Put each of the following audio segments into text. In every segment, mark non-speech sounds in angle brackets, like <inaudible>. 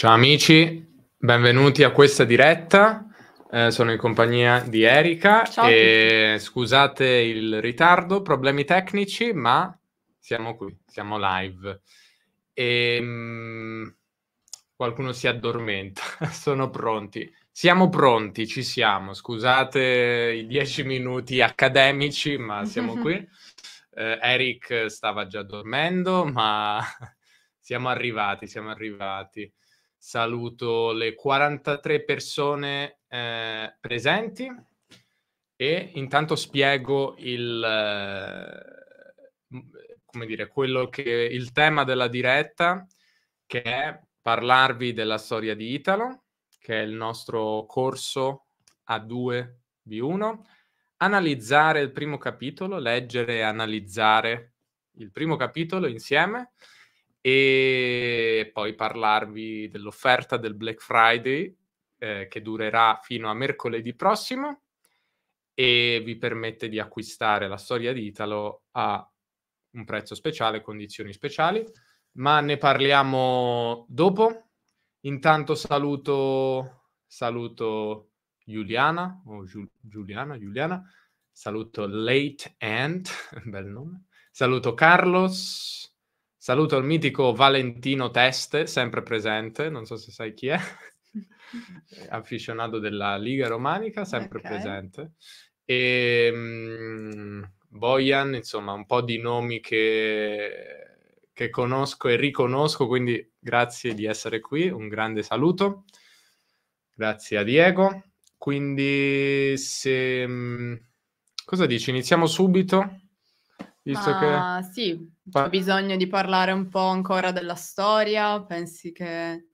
Ciao amici, benvenuti a questa diretta. Eh, sono in compagnia di Erika Ciao e scusate il ritardo, problemi tecnici, ma siamo qui, siamo live. E, ehm, mh, qualcuno si addormenta, <laughs> sono pronti. Siamo pronti, ci siamo. Scusate i dieci minuti accademici, ma <laughs> siamo qui. Eh, Eric stava già dormendo, ma <laughs> siamo arrivati, siamo arrivati saluto le 43 persone eh, presenti e intanto spiego il, eh, dire, che, il tema della diretta che è parlarvi della storia di Italo, che è il nostro corso A2B1, analizzare il primo capitolo, leggere e analizzare il primo capitolo insieme e poi parlarvi dell'offerta del Black Friday eh, che durerà fino a mercoledì prossimo e vi permette di acquistare la storia di Italo a un prezzo speciale, condizioni speciali, ma ne parliamo dopo. Intanto saluto, saluto Giuliana, o Giuliana, Giuliana, saluto Late Ant, <laughs> bel nome, saluto Carlos, Saluto il mitico Valentino Teste, sempre presente, non so se sai chi è, afficionato <laughs> della Liga Romanica, sempre okay. presente. E um, Bojan, insomma, un po' di nomi che, che conosco e riconosco, quindi grazie di essere qui, un grande saluto. Grazie a Diego. Quindi, se... Mm, cosa dici? Iniziamo subito? Visto ah, che... Sì, c'è bisogno di parlare un po' ancora della storia? Pensi che...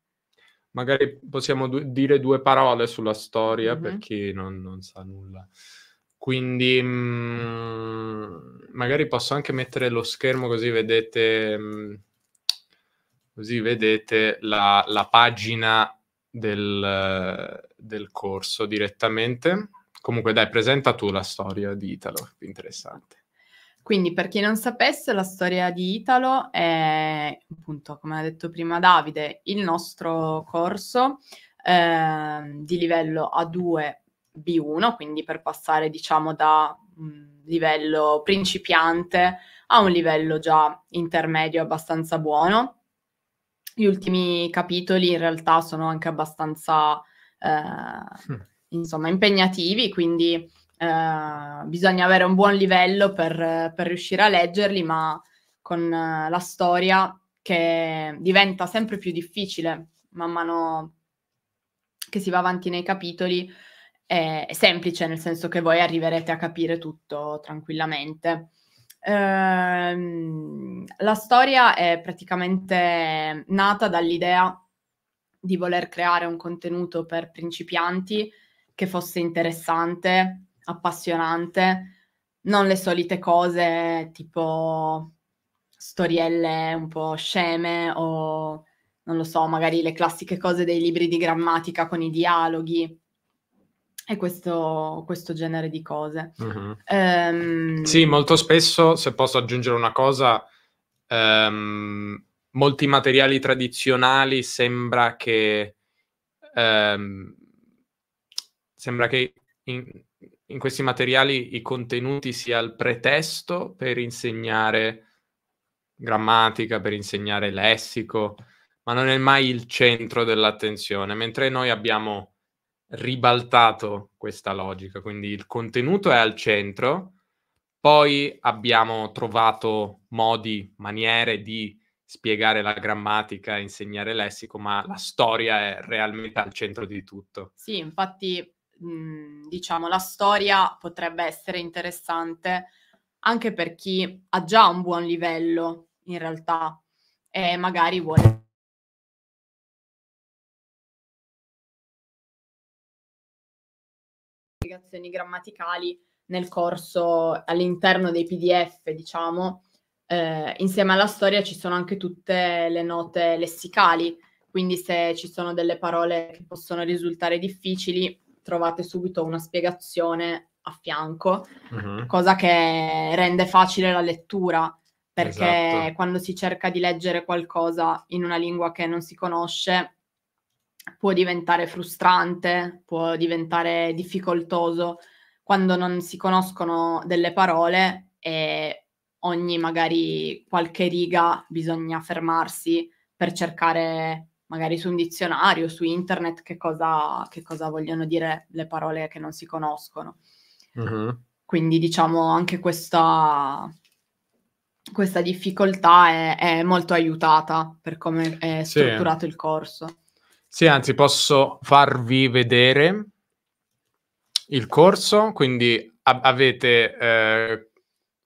Magari possiamo du- dire due parole sulla storia mm-hmm. per chi non, non, sa nulla. Quindi mh, mhmm, magari posso anche mettere lo schermo così vedete, mh, mhmm, così vedete la, la pagina del, del corso direttamente. Comunque dai, presenta tu la storia di Italo, più interessante. Quindi, per chi non sapesse, la storia di Italo è, appunto, come ha detto prima Davide, il nostro corso eh, di livello A2 B1, quindi per passare, diciamo, da un livello principiante a un livello già intermedio abbastanza buono. Gli ultimi capitoli in realtà sono anche abbastanza, eh, insomma, impegnativi, quindi eh, bisogna avere un buon livello per, per riuscire a leggerli, ma con eh, la storia che diventa sempre più difficile man mano che si va avanti nei capitoli è, semplice, nel senso che voi arriverete a capire tutto tranquillamente. Ehm, la storia è praticamente nata dall'idea di voler creare un contenuto per principianti che fosse interessante appassionante, non le solite cose tipo storielle un po' sceme o non lo so, magari le classiche cose dei libri di grammatica con i dialoghi e questo, questo genere di cose. Mm-hmm. Um... Sì, molto spesso, se posso aggiungere una cosa, um, molti materiali tradizionali sembra che, um, sembra che in, in questi materiali i contenuti sia il pretesto per insegnare grammatica, per insegnare lessico, ma non è mai il centro dell'attenzione, mentre noi abbiamo ribaltato questa logica, quindi il contenuto è al centro, poi abbiamo trovato modi, maniere di spiegare la grammatica, insegnare lessico, ma la storia è realmente al centro di tutto. Sì, infatti Mhmm, diciamo, la storia potrebbe essere interessante anche per chi ha già un buon livello in realtà e magari vuole spiegazioni grammaticali nel corso all'interno dei PDF, diciamo, eh, insieme alla storia ci sono anche tutte le note lessicali, quindi se ci sono delle parole che possono risultare difficili, trovate subito una spiegazione a fianco, mm-hmm. cosa che rende facile la lettura, perché esatto. quando si cerca di leggere qualcosa in una lingua che non si conosce può diventare frustrante, può diventare difficoltoso quando non si conoscono delle parole e ogni magari qualche riga bisogna fermarsi per cercare magari su un dizionario, su internet, che cosa, che cosa vogliono dire le parole che non si conoscono. Mm-hmm. Quindi diciamo anche questa, questa difficoltà è, è, molto aiutata per come è strutturato sì. il corso. Sì, anzi posso farvi vedere il corso, quindi a- avete, eh,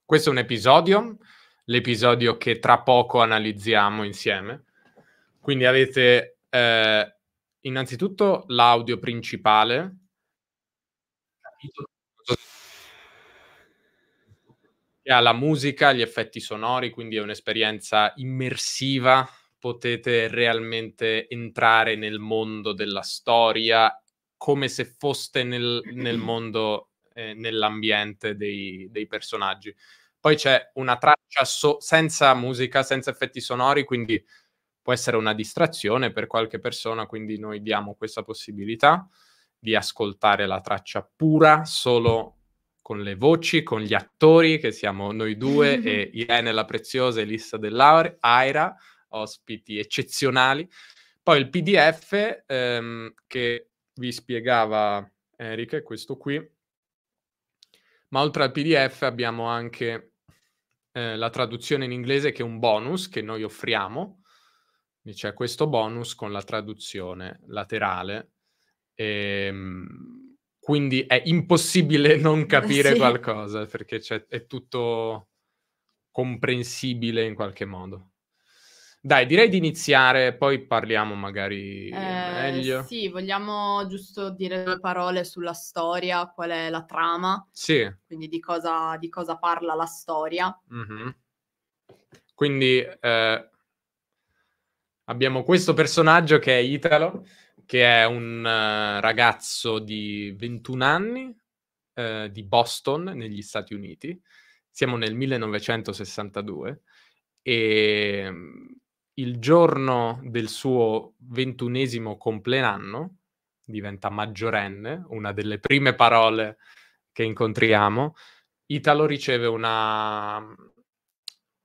questo è un episodio, l'episodio che tra poco analizziamo insieme quindi avete eh, innanzitutto l'audio principale. Che ha la musica, gli effetti sonori, quindi è un'esperienza immersiva. Potete realmente entrare nel mondo della storia come se foste nel, nel <clears throat> mondo, eh, nell'ambiente dei, dei personaggi. Poi c'è una traccia so- senza musica, senza effetti sonori, quindi può essere una distrazione per qualche persona, quindi noi diamo questa possibilità di ascoltare la traccia pura solo con le voci, con gli attori, che siamo noi due e <laughs> Irene la preziosa e dell'Aira, ospiti eccezionali. Poi il PDF ehm, che vi spiegava Eric è questo qui, ma oltre al PDF abbiamo anche eh, la traduzione in inglese che è un bonus che noi offriamo c'è questo bonus con la traduzione laterale, e, ehm, quindi è impossibile <laughs> non eh, capire sì. qualcosa perché è tutto comprensibile in qualche modo. Dai, direi di iniziare, poi parliamo magari eh, meglio. Sì, vogliamo giusto dire due parole sulla storia, qual è la trama. Sì. Quindi di cosa, di cosa parla la storia. Mm-hmm. Quindi eh, abbiamo questo personaggio che è Italo, che è un uh, ragazzo di 21 anni uh, di Boston, negli Stati Uniti. Siamo nel 1962 e mm, il giorno del suo ventunesimo compleanno diventa maggiorenne, una delle prime parole che incontriamo, Italo riceve una, mm,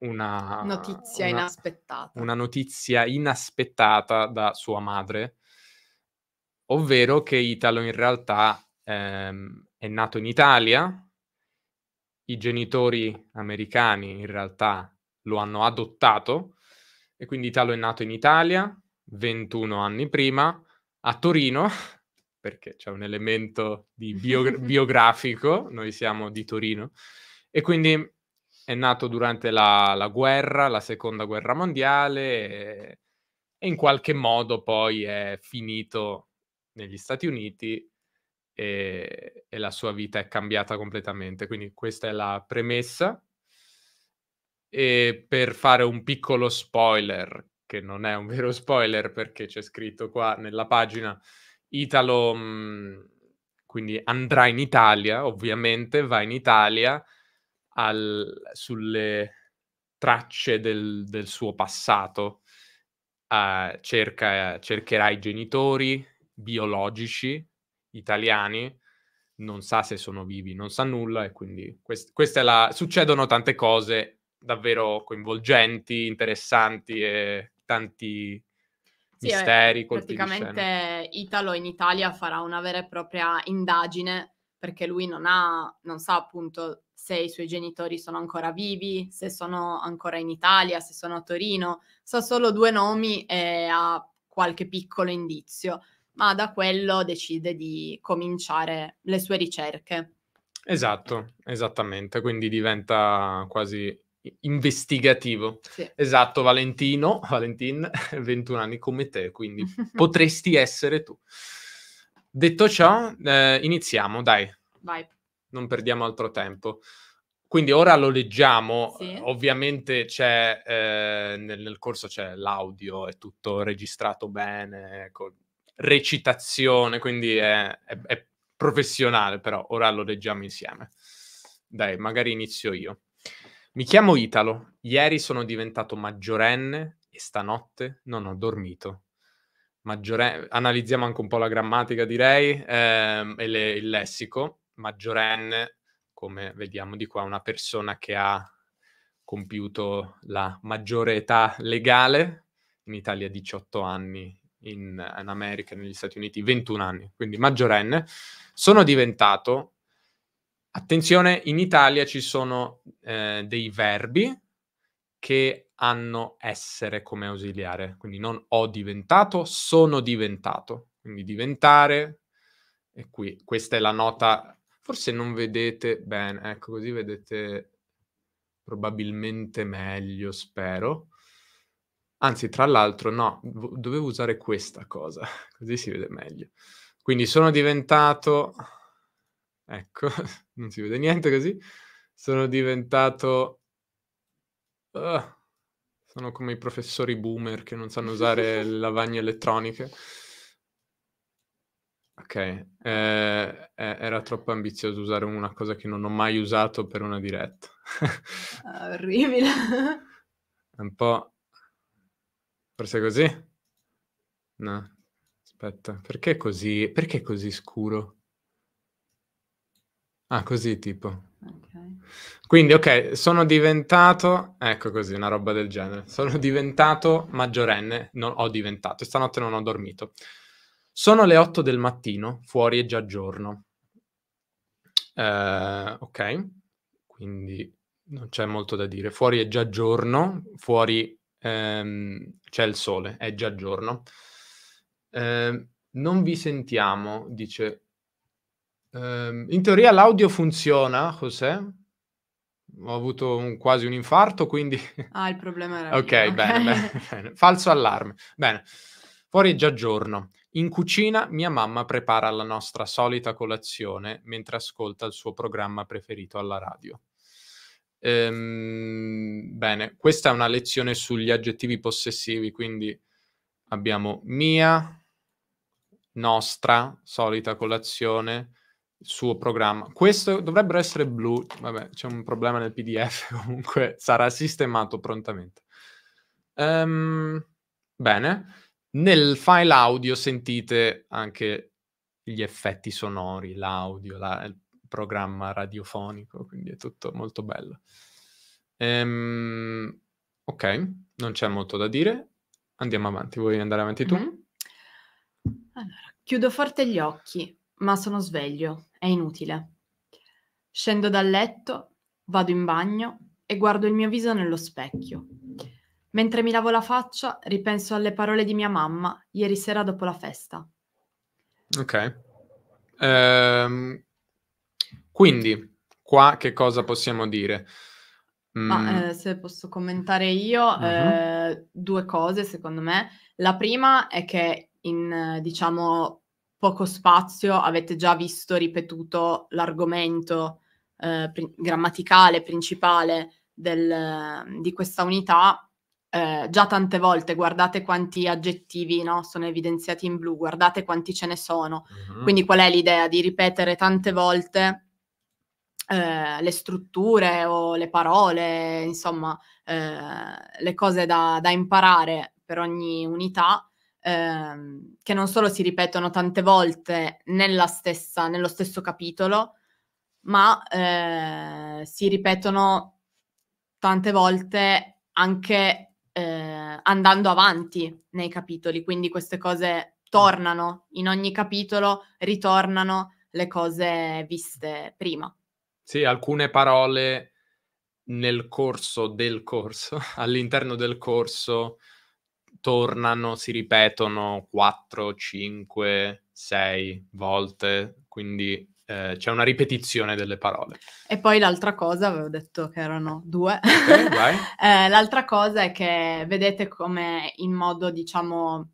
una notizia, una, inaspettata. una notizia inaspettata da sua madre, ovvero che Italo in realtà ehm, è nato in Italia, i genitori americani in realtà lo hanno adottato e quindi Italo è nato in Italia 21 anni prima a Torino <laughs> perché c'è un elemento di bio- <laughs> biografico, noi siamo di Torino e quindi è nato durante la, la guerra, la seconda guerra mondiale e, e, in qualche modo poi è finito negli Stati Uniti e, e la sua vita è cambiata completamente. Quindi questa è la premessa. E per fare un piccolo spoiler, che non è un <laughs> vero spoiler perché c'è scritto qua nella pagina Italo, mm, quindi andrà in Italia, ovviamente va in Italia al, sulle tracce del, del suo passato, uh, cerca, eh, cercherà i genitori biologici italiani, non sa se sono vivi, non sa nulla e quindi quest- questa è la... succedono tante cose davvero coinvolgenti, interessanti e tanti sì, eh, misteri. Eh, praticamente Italo in Italia farà una vera e propria indagine perché lui non ha, non sa appunto se i suoi genitori sono ancora vivi, se sono ancora in Italia, se sono a Torino, sa solo due nomi e ha qualche piccolo indizio, ma da quello decide di cominciare le sue ricerche. Esatto, esattamente, quindi diventa quasi investigativo. Sì. Esatto, Valentino, <laughs> Valentin, 21 <laughs> anni come te, quindi <laughs> potresti essere tu. Detto ciò, eh, iniziamo, dai. Vai non perdiamo altro tempo. Quindi ora lo leggiamo, sì. Eh, ovviamente c'è, eh, nel, nel, corso c'è l'audio, è tutto registrato bene, con recitazione, quindi è, è, è professionale, però ora lo leggiamo insieme. Dai, magari inizio io. Mi chiamo Italo, ieri sono diventato maggiorenne e stanotte non ho dormito. Maggiore... Analizziamo anche un po' la grammatica, direi, ehm, e le, il lessico maggiorenne, come vediamo di qua, una persona che ha compiuto la maggiore età legale, in Italia 18 anni, in, in America, negli Stati Uniti 21 anni, quindi maggiorenne, sono diventato, attenzione, in Italia ci sono eh, dei verbi che hanno essere come ausiliare, quindi non ho diventato, sono diventato, quindi diventare, e qui questa è la nota Forse non vedete bene, ecco così vedete probabilmente meglio, spero. Anzi, tra l'altro, no, dovevo usare questa cosa, <laughs> così si vede meglio. Quindi sono diventato, ecco, <laughs> non si vede niente così, sono diventato, uh, sono come i professori boomer che non sanno usare <laughs> lavagne elettroniche. Ok, eh, eh, era troppo ambizioso usare una cosa che non ho mai usato per una diretta. <laughs> ah, orribile. Un po'... Forse così? No, aspetta, perché così, perché così scuro? Ah, così tipo. Okay. Quindi, ok, sono diventato, ecco così, una roba del genere. Sono diventato maggiorenne, non ho diventato, stanotte non ho dormito. Sono le 8 del mattino, fuori è già giorno. Eh, ok, quindi non c'è molto da dire. Fuori è già giorno, fuori ehm, c'è il sole, è già giorno. Eh, non vi sentiamo, dice. Eh, in teoria l'audio funziona, José? Ho avuto un, quasi un infarto, quindi... Ah, il problema era... <laughs> ok, bene, bene, <laughs> bene. Falso allarme. Bene. Fuori è già giorno. In cucina mia mamma prepara la nostra solita colazione mentre ascolta il suo programma preferito alla radio. Ehm, bene, questa è una lezione sugli aggettivi possessivi, quindi abbiamo mia, nostra, solita colazione, suo programma. Questo dovrebbero essere blu, vabbè, c'è un problema nel PDF, <laughs> comunque sarà sistemato prontamente. Ehm, bene. Nel file audio sentite anche gli effetti sonori, l'audio, la, il programma radiofonico, quindi è tutto molto bello. Ehm, ok, non c'è molto da dire. Andiamo avanti, vuoi andare avanti tu? Mm-hmm. Allora, chiudo forte gli occhi, ma sono sveglio, è inutile. Scendo dal letto, vado in bagno e guardo il mio viso nello specchio. Mentre mi lavo la faccia, ripenso alle parole di mia mamma ieri sera dopo la festa. Ok. Ehm, quindi, qua che cosa possiamo dire? Mm. Ma eh, se posso commentare io, uh-huh. eh, due cose secondo me. La prima è che in, diciamo, poco spazio avete già visto ripetuto l'argomento eh, pri- grammaticale principale del, di questa unità eh, già tante volte, guardate quanti aggettivi no, sono evidenziati in blu, guardate quanti ce ne sono. Mm-hmm. Quindi qual è l'idea di ripetere tante volte eh, le strutture o le parole, insomma, eh, le cose da, da, imparare per ogni unità, ehm, che non solo si ripetono tante volte stessa, nello stesso capitolo, ma eh, si ripetono tante volte anche andando avanti nei capitoli, quindi queste cose tornano, in ogni capitolo ritornano le cose viste prima. Sì, alcune parole nel corso del corso, <laughs> all'interno del corso, tornano, si ripetono 4, 5, 6 volte, quindi eh, c'è una ripetizione delle parole. E poi l'altra cosa, avevo detto che erano due, okay, <laughs> eh, l'altra cosa è che vedete come in modo diciamo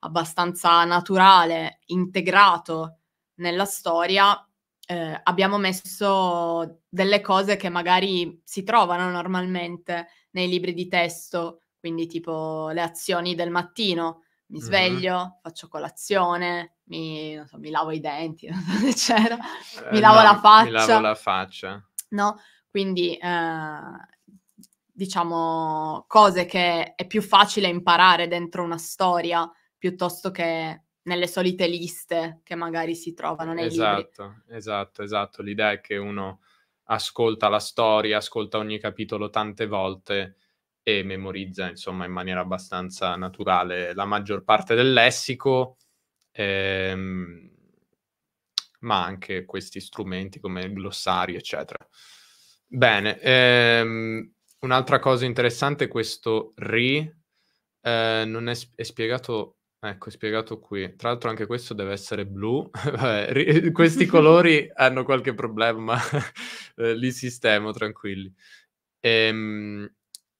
abbastanza naturale, integrato nella storia, eh, abbiamo messo delle cose che magari si trovano normalmente nei libri di testo, quindi tipo le azioni del mattino, mi sveglio, mm-hmm. faccio colazione, mi, so, mi, lavo i denti, <laughs> non so se c'era, mi eh, lavo no, la faccia. Mi lavo la faccia. No? Quindi, eh, diciamo, cose che è più facile imparare dentro una storia piuttosto che nelle solite liste che magari si trovano nei esatto, libri. Esatto, esatto. L'idea è che uno ascolta la storia, ascolta ogni capitolo tante volte e memorizza insomma in maniera abbastanza naturale la maggior parte del lessico, ehm, ma anche questi strumenti come glossari, eccetera. Bene, ehm, un'altra cosa interessante è questo RI, eh, non è, è spiegato Ecco, è spiegato qui. Tra l'altro anche questo deve essere blu. <laughs> questi <laughs> colori hanno qualche problema, <laughs> eh, li sistemo, tranquilli. Ehm,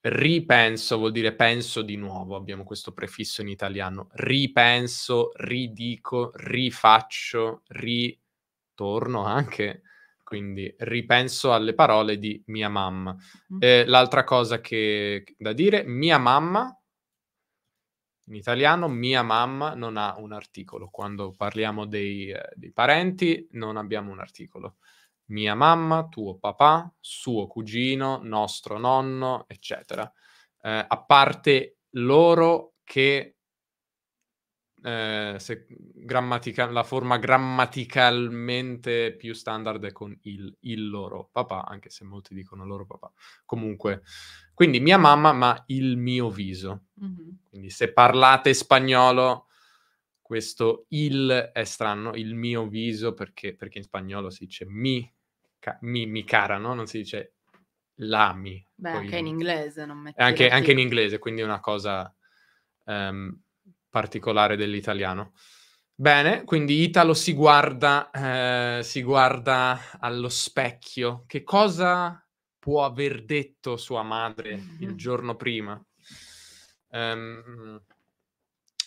ripenso vuol dire penso di nuovo, abbiamo questo prefisso in italiano, ripenso, ridico, rifaccio, ritorno anche, quindi ripenso alle parole di mia mamma. Eh, l'altra cosa che da dire, mia mamma, in italiano mia mamma non ha un articolo, quando parliamo dei, eh, dei parenti non abbiamo un articolo mia mamma, tuo papà, suo cugino, nostro nonno, eccetera. Eh, a parte loro che eh, se grammatica- la forma grammaticalmente più standard è con il, il loro papà, anche se molti dicono loro papà. Comunque, quindi mia mamma, ma il mio viso. Mm-hmm. Quindi se parlate spagnolo questo il è strano, il mio viso, perché, perché in spagnolo si dice mi, ca, mi, mi cara, no? Non si dice l'ami. Beh, anche in inglese non mette... Anche, anche, in inglese, quindi è una cosa um, particolare dell'italiano. Bene, quindi Italo si guarda, eh, si guarda allo specchio. Che cosa può aver detto sua madre mm-hmm. il <laughs> giorno prima? Um,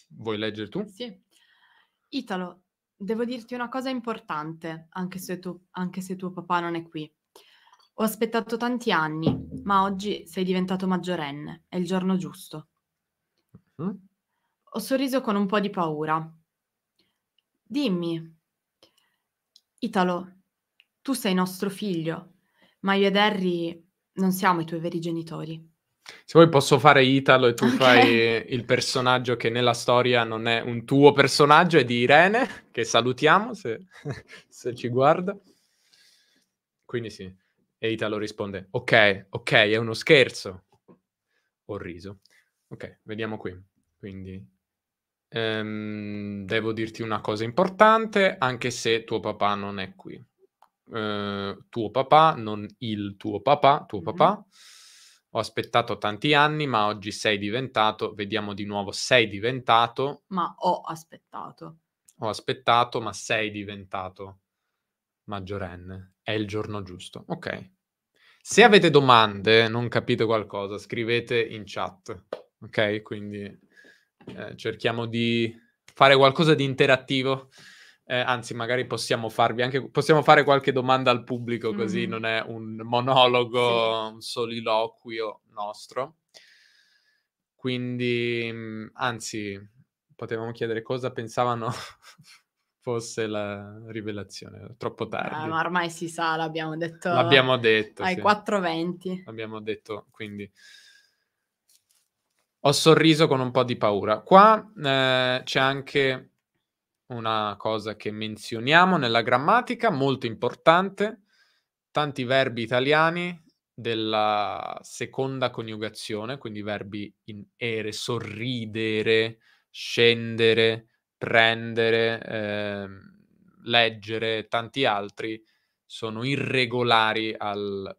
vuoi leggere tu? Sì. Italo, devo dirti una cosa importante, anche se, tu, anche se tuo papà non è qui. Ho aspettato tanti anni, ma oggi sei diventato maggiorenne, è il giorno giusto. mm Ho sorriso con un po' di paura. Dimmi, Italo, tu sei nostro figlio, ma io ed Harry non siamo i tuoi veri genitori. Se vuoi posso fare Italo e tu okay. fai il personaggio che nella storia non è un tuo personaggio, è di Irene, che salutiamo se, <laughs> se ci guarda. Quindi sì. E Italo risponde, ok, ok, è uno scherzo. Ho riso. Ok, vediamo qui. Quindi ehm, devo dirti una cosa importante, anche se tuo papà non è qui. Eh, tuo papà, non il tuo papà, tuo mm-hmm. papà ho aspettato tanti anni, ma oggi sei diventato, vediamo di nuovo, sei diventato. Ma ho aspettato. Ho aspettato, ma sei diventato maggiorenne. È il giorno giusto. Ok. Se avete domande, non capite qualcosa, scrivete in chat. Ok? Quindi eh, cerchiamo di fare qualcosa di interattivo. Eh, anzi, magari possiamo farvi anche possiamo fare qualche domanda al pubblico, così mm-hmm. non è un monologo, sì. un soliloquio nostro. Quindi, mm, anzi, potevamo chiedere cosa pensavano <laughs> fosse la rivelazione, troppo tardi. Ah, ma ormai si sa, l'abbiamo detto. L'abbiamo detto. Ai sì. 4:20. L'abbiamo detto, quindi ho sorriso con un po' di paura. Qua eh, c'è anche una cosa che menzioniamo nella grammatica, molto importante, tanti verbi italiani della seconda coniugazione, quindi verbi in ere, sorridere, scendere, prendere, eh, leggere, tanti altri sono irregolari al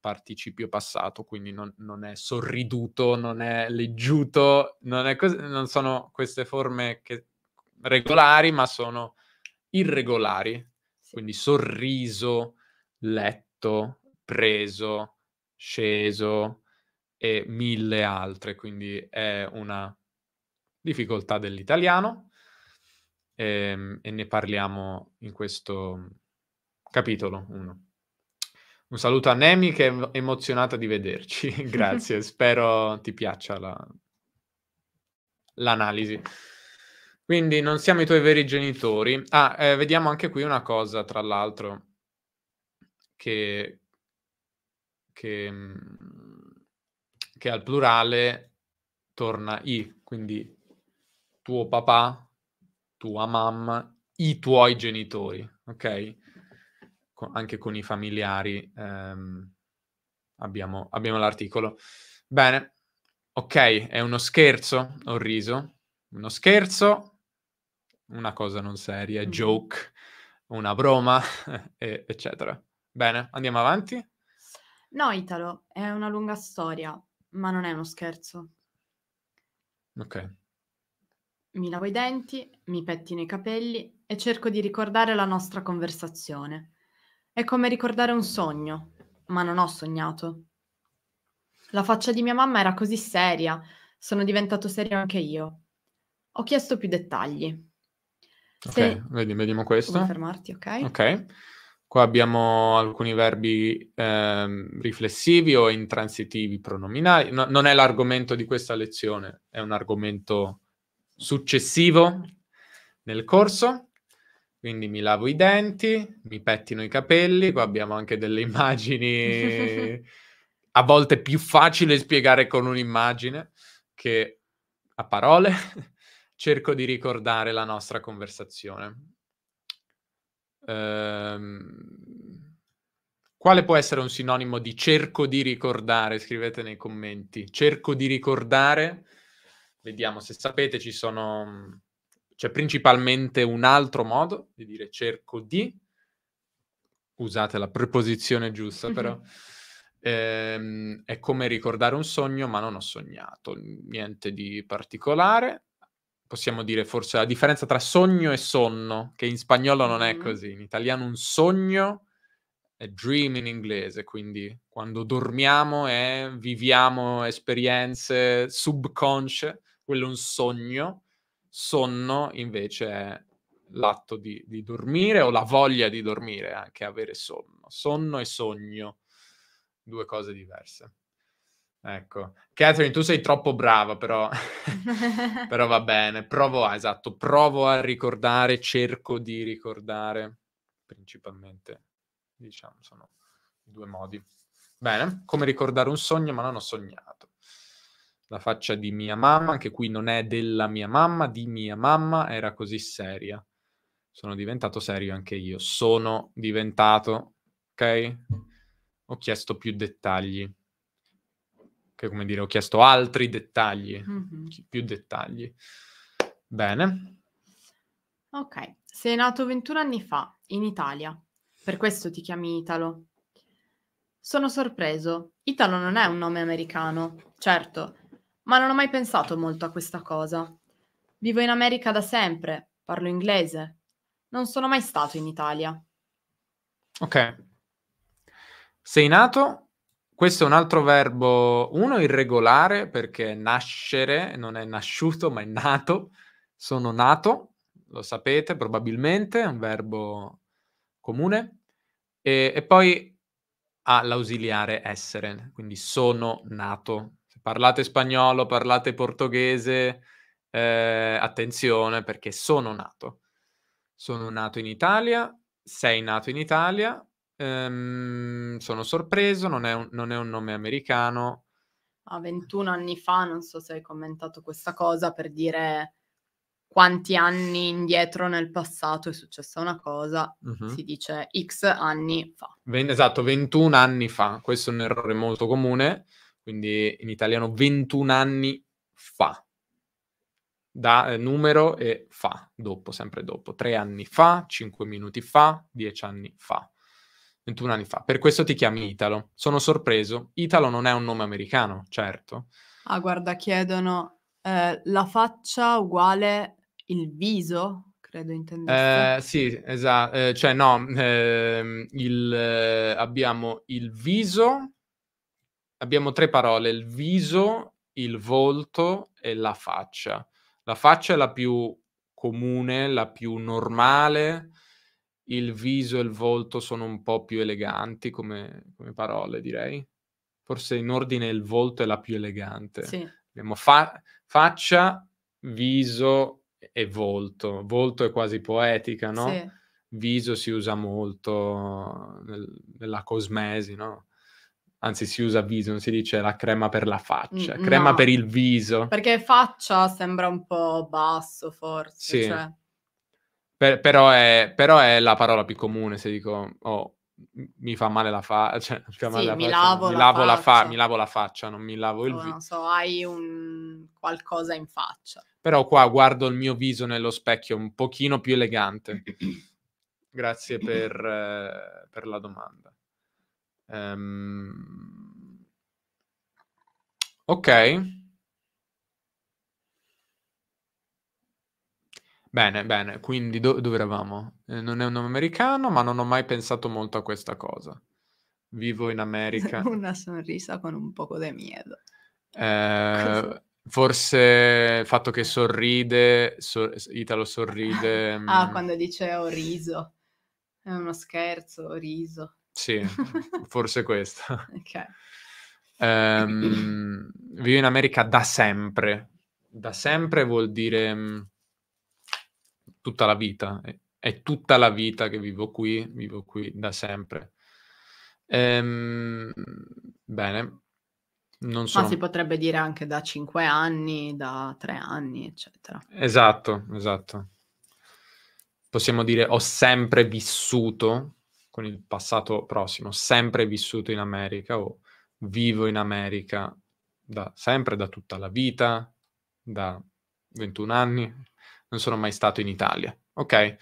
participio passato, quindi non, non è sorriduto, non è leggiuto, non, è cos- non sono queste forme che regolari, ma sono irregolari. Quindi sorriso, letto, preso, sceso e mille altre. Quindi è una difficoltà dell'italiano e, ehm, e ne parliamo in questo capitolo 1. Un saluto a Nemi che è emozionata di vederci. <laughs> Grazie, <laughs> spero ti piaccia la, l'analisi. Quindi non siamo i tuoi veri genitori. Ah, eh, vediamo anche qui una cosa, tra l'altro, che, che, mm, che al plurale torna i, quindi tuo papà, tua mamma, i tuoi genitori, ok? Con, anche con i familiari ehm, abbiamo, abbiamo l'articolo. Bene, ok, è uno scherzo, ho riso, uno scherzo, una cosa non seria, mm joke, una broma, <laughs> eccetera. Bene, andiamo avanti. No, Italo, è una lunga storia, ma non è uno scherzo. Ok. Mi lavo i denti, mi pettino i capelli e cerco di ricordare la nostra conversazione. È come ricordare un sogno, ma non ho sognato. La faccia di mia mamma era così seria, sono diventato serio anche io. Ho chiesto più dettagli. Ok, Se... vedi, vediamo questo. fermarti, ok. Ok. Qua abbiamo alcuni verbi eh, riflessivi o intransitivi pronominali. No, non è l'argomento di questa lezione, è un argomento successivo nel corso. Quindi mi lavo i denti, mi pettino i capelli. Qua abbiamo anche delle immagini. <laughs> a volte è più facile spiegare con un'immagine che a parole cerco di ricordare la nostra conversazione. Ehm, quale può essere un sinonimo di cerco di ricordare? Scrivete nei commenti. Cerco di ricordare. Vediamo se sapete, ci sono... C'è principalmente un altro modo di dire cerco di. Usate la preposizione giusta, mm-hmm. però. Ehm, è come ricordare un sogno, ma non ho sognato. Niente di particolare possiamo dire forse la differenza tra sogno e sonno, che in spagnolo non è così, in italiano un sogno è dream in inglese, quindi quando dormiamo e viviamo esperienze subconsce, quello è un sogno, sonno invece è l'atto di, di dormire o la voglia di dormire, anche avere sonno. Sonno e sogno, due cose diverse. Ecco, Catherine, tu sei troppo brava, però, <laughs> però va bene. Provo a, esatto, provo a ricordare, cerco di ricordare, principalmente, diciamo, sono due modi. Bene, come ricordare un sogno, ma non ho sognato. La faccia di mia mamma, anche qui non è della mia mamma, di mia mamma era così seria. Sono diventato serio anche io. Sono diventato, ok? Ho chiesto più dettagli che come dire ho chiesto altri dettagli, mm-hmm. più dettagli. Bene. Ok, sei nato 21 anni fa in Italia, per questo ti chiami Italo. Sono sorpreso, Italo non è un nome americano, certo, ma non ho mai pensato molto a questa cosa. Vivo in America da sempre, parlo inglese, non sono mai stato in Italia. Ok. Sei nato questo è un altro verbo, uno irregolare perché nascere non è nasciuto ma è nato, sono nato, lo sapete probabilmente, è un verbo comune, e, e poi ha l'ausiliare essere, quindi sono nato. Se parlate spagnolo, parlate portoghese, eh, attenzione perché sono nato. Sono nato in Italia, sei nato in Italia, Ehm, sono sorpreso, non è, un, non è un nome americano. A ah, 21 anni fa, non so se hai commentato questa cosa per dire quanti anni indietro nel passato è successa una cosa, uh-huh. si dice X anni fa. Ben, esatto, 21 anni fa, questo è un errore molto comune, quindi in italiano 21 anni fa, da eh, numero e fa, dopo, sempre dopo, 3 anni fa, 5 minuti fa, 10 anni fa. 21 anni fa. Per questo ti chiami Italo. Sono sorpreso. Italo non è un nome americano, certo. Ah, guarda, chiedono eh, la faccia uguale il viso, credo intendesse. Eh, sì, esatto. Eh, cioè, no, ehm, il, eh, abbiamo il viso, abbiamo tre parole, il viso, il volto e la faccia. La faccia è la più comune, la più normale, il viso e il volto sono un po' più eleganti come, come parole, direi. Forse in ordine il volto è la più elegante. Sì. Abbiamo fa- faccia, viso e volto. Volto è quasi poetica, no? Sì. Viso si usa molto nel, nella cosmesi, no? anzi si usa viso, non si dice la crema per la faccia, crema no, per il viso. Perché faccia sembra un po' basso forse. Sì. Cioè per, però, è, però, è, la parola più comune se dico oh, mi fa male la faccia, mi, lavo, la faccia, non mi lavo il viso. Non so, hai un qualcosa in faccia. Però qua guardo il mio viso nello specchio un pochino più elegante. <coughs> Grazie per, eh, per, la domanda. Um... Ok. Bene, bene, quindi do dove eravamo? Eh, non è un nome americano, ma non ho mai pensato molto a questa cosa. Vivo in America. <laughs> Una sorrisa con un poco di miedo. Eh, forse il fatto che sorride, so- Italo sorride. <laughs> ah, mh... Mm. quando dice ho oh, riso. È uno scherzo, ho riso. Sì, <laughs> forse questo. ok. Um, vivo in America da sempre. Da sempre vuol dire mm, tutta la vita, è, tutta la vita che vivo qui, vivo qui da sempre. Ehm, bene, non so. Ma si potrebbe dire anche da cinque anni, da tre anni, eccetera. Esatto, esatto. Possiamo dire ho sempre vissuto con il passato prossimo, sempre vissuto in America o vivo in America da sempre, da tutta la vita, da 21 anni, non sono mai stato in Italia. Ok.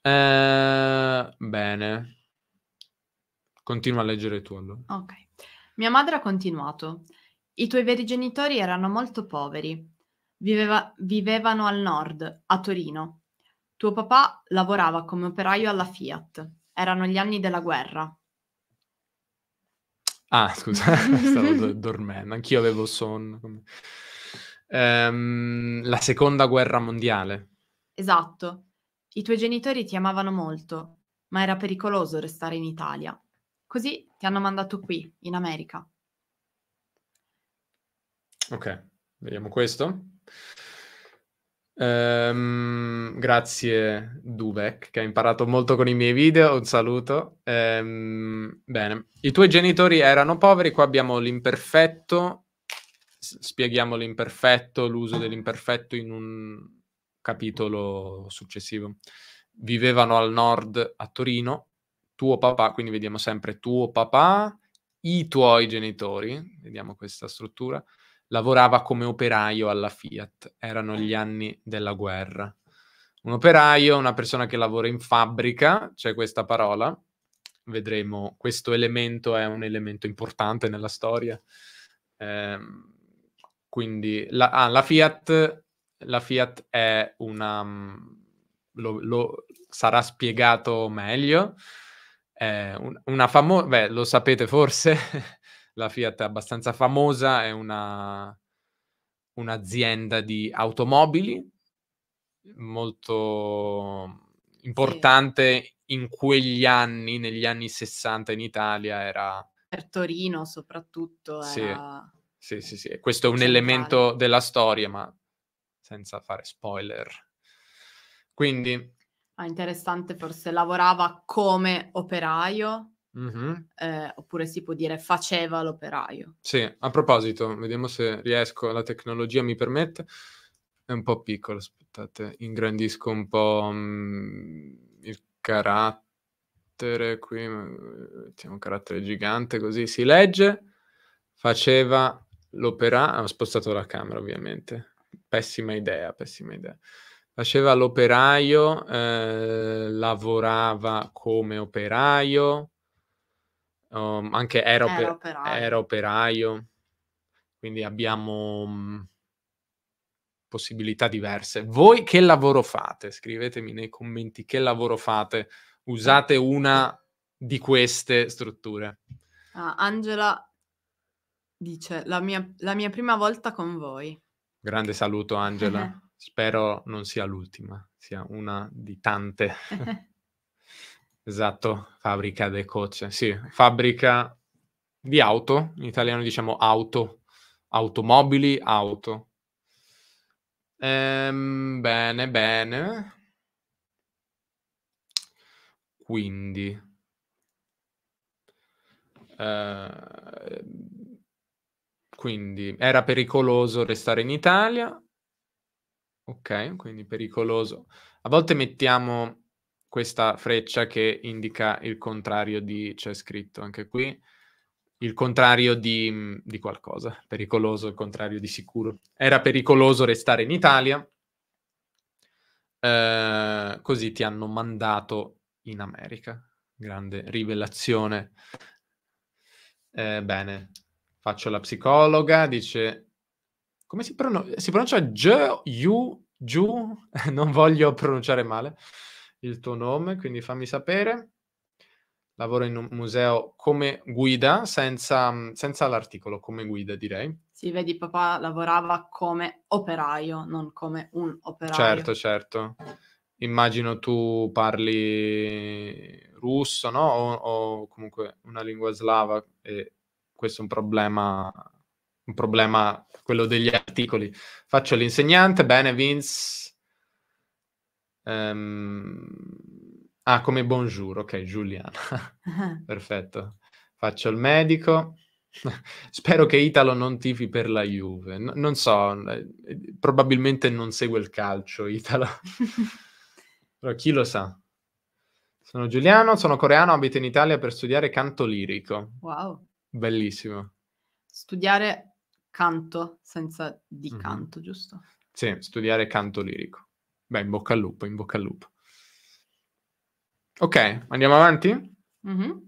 Eh, bene. Continua a leggere tu allora. Ok. Mia madre ha continuato. I tuoi veri genitori erano molto poveri. Viveva, vivevano al nord, a Torino. Tuo papà lavorava come operaio alla Fiat. Erano gli anni della guerra. Ah, scusa, <laughs> stavo dormendo. Anch'io avevo sonno ehm, la seconda guerra mondiale. Esatto. I tuoi genitori ti amavano molto, ma era pericoloso restare in Italia. Così ti hanno mandato qui, in America. Ok, vediamo questo. Um, grazie Dubek che ha imparato molto con i miei video, un saluto. Um, bene, i tuoi genitori erano poveri, qua abbiamo l'imperfetto spieghiamo l'imperfetto, l'uso dell'imperfetto in un capitolo successivo. Vivevano al nord a Torino, tuo papà, quindi vediamo sempre tuo papà, i tuoi genitori, vediamo questa struttura, lavorava come operaio alla Fiat, erano gli anni della guerra. Un operaio, una persona che lavora in fabbrica, c'è questa parola, vedremo, questo elemento è un elemento importante nella storia. Eh, quindi la, ah, la, Fiat, la Fiat è una... Mm, lo, lo sarà spiegato meglio. È una famosa... Beh, lo sapete forse, <laughs> la Fiat è abbastanza famosa, è una, un'azienda di automobili molto importante sì. in quegli anni, negli anni 60 in Italia era... Per Torino soprattutto era... Sì sì, sì, sì. Questo è un Centrale. elemento della storia, ma senza fare spoiler. Quindi... Ah, interessante, forse lavorava come operaio, mm-hmm. eh, oppure si può dire faceva l'operaio. Sì, a proposito, vediamo se riesco, la tecnologia mi permette. È un po' piccolo, aspettate, ingrandisco un po' mh, mhmm, il carattere qui, mettiamo un carattere gigante così si legge. Faceva l'opera, ho spostato la camera ovviamente, pessima idea, pessima idea. Faceva l'operaio, eh, lavorava come operaio, um, anche era, oper- operaio. era, operaio. quindi abbiamo mm, possibilità diverse. Voi che lavoro fate? Scrivetemi nei commenti che lavoro fate. Usate una di queste strutture. Ah, Angela Dice, la mia, la mia prima volta con voi. Grande saluto Angela, <laughs> spero non sia l'ultima, sia una di tante. <laughs> esatto, fabbrica de cocce, sì, fabbrica di auto, in italiano diciamo auto, automobili, auto. Ehm, bene, bene. Quindi... Eh, quindi era pericoloso restare in Italia. Ok, quindi pericoloso. A volte mettiamo questa freccia che indica il contrario di, c'è scritto anche qui, il contrario di, mm, di qualcosa, pericoloso, il contrario di sicuro. Era pericoloso restare in Italia, eh, così ti hanno mandato in America. Grande rivelazione. Eh, bene, Faccio la psicologa, dice... Come si pronuncia? Si pronuncia Giu, Giu, <laughs> non voglio pronunciare male il tuo nome, quindi fammi sapere. Lavoro in un museo come guida, senza, senza l'articolo, come guida direi. Sì, vedi, papà lavorava come operaio, non come un operaio. Certo, certo. Immagino tu parli russo, no? O, o comunque una lingua slava e questo è un problema, un problema quello degli articoli. Faccio l'insegnante, bene Vince. Um, ah, come bonjour, ok Giuliana, <laughs> perfetto. Faccio il medico. <laughs> Spero che Italo non tifi per la Juve. N- non so, probabilmente non segue il calcio Italo. <laughs> Però chi lo sa? Sono Giuliano, sono coreano, abito in Italia per studiare canto lirico. Wow. Bellissimo. Studiare canto senza di mm-hmm. canto, giusto? Sì, studiare canto lirico. Beh, in bocca al lupo, in bocca al lupo. Ok, andiamo avanti? Mm-hmm.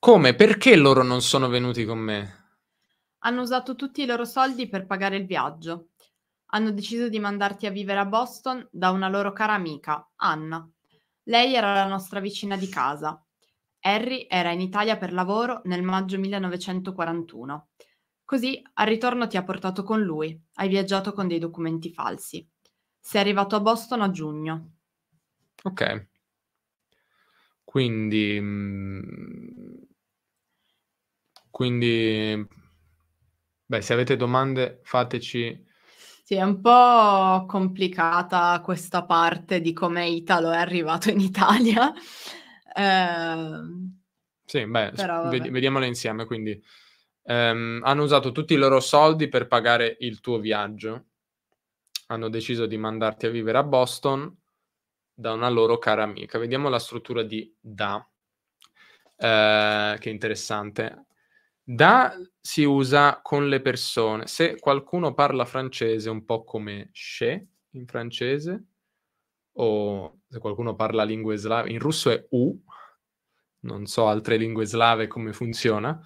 Come? Perché loro non sono venuti con me? Hanno usato tutti i loro soldi per pagare il viaggio. Hanno deciso di mandarti a vivere a Boston da una loro cara amica, Anna. Lei era la nostra vicina di casa. Harry era in Italia per lavoro nel maggio 1941. Così al ritorno ti ha portato con lui, hai viaggiato con dei documenti falsi. Sei arrivato a Boston a giugno. Ok. Quindi... Mm, quindi... Beh, se avete domande fateci... Sì, è un po' complicata questa parte di come Italo è arrivato in Italia. Eh, sì, beh, però, ved- vediamola insieme. Quindi ehm, hanno usato tutti i loro soldi per pagare il tuo viaggio. Hanno deciso di mandarti a vivere a Boston da una loro cara amica. Vediamo la struttura di Da, eh, che interessante. Da si usa con le persone. Se qualcuno parla francese, un po' come che in francese, o se qualcuno parla lingue slave, in russo è u, non so altre lingue slave come funziona,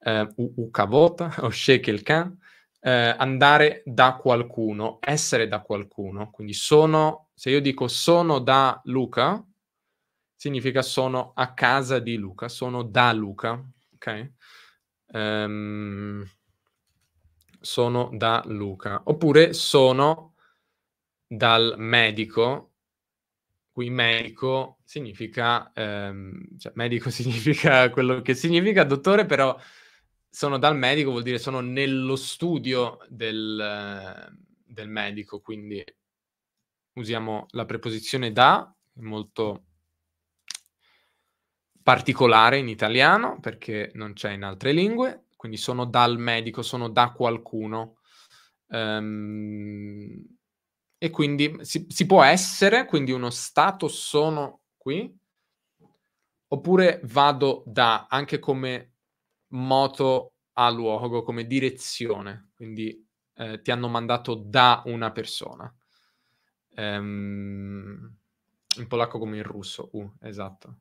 eh, ukavota <laughs> o shekelkan, eh, andare da qualcuno, essere da qualcuno. Quindi sono, se io dico sono da Luca, significa sono a casa di Luca, sono da Luca, ok? Um, sono da Luca. Oppure sono dal medico, qui medico significa, ehm, cioè, medico <laughs> significa quello che significa, dottore però sono dal medico vuol dire sono nello studio del, del medico, quindi usiamo la preposizione da, molto particolare in italiano perché non c'è in altre lingue, quindi sono dal medico, sono da qualcuno. Um, e quindi si, si, può essere, quindi uno stato sono qui, oppure vado da anche come moto a luogo, come direzione, quindi eh, ti hanno mandato da una persona. Ehm, in polacco come in russo, uh, esatto.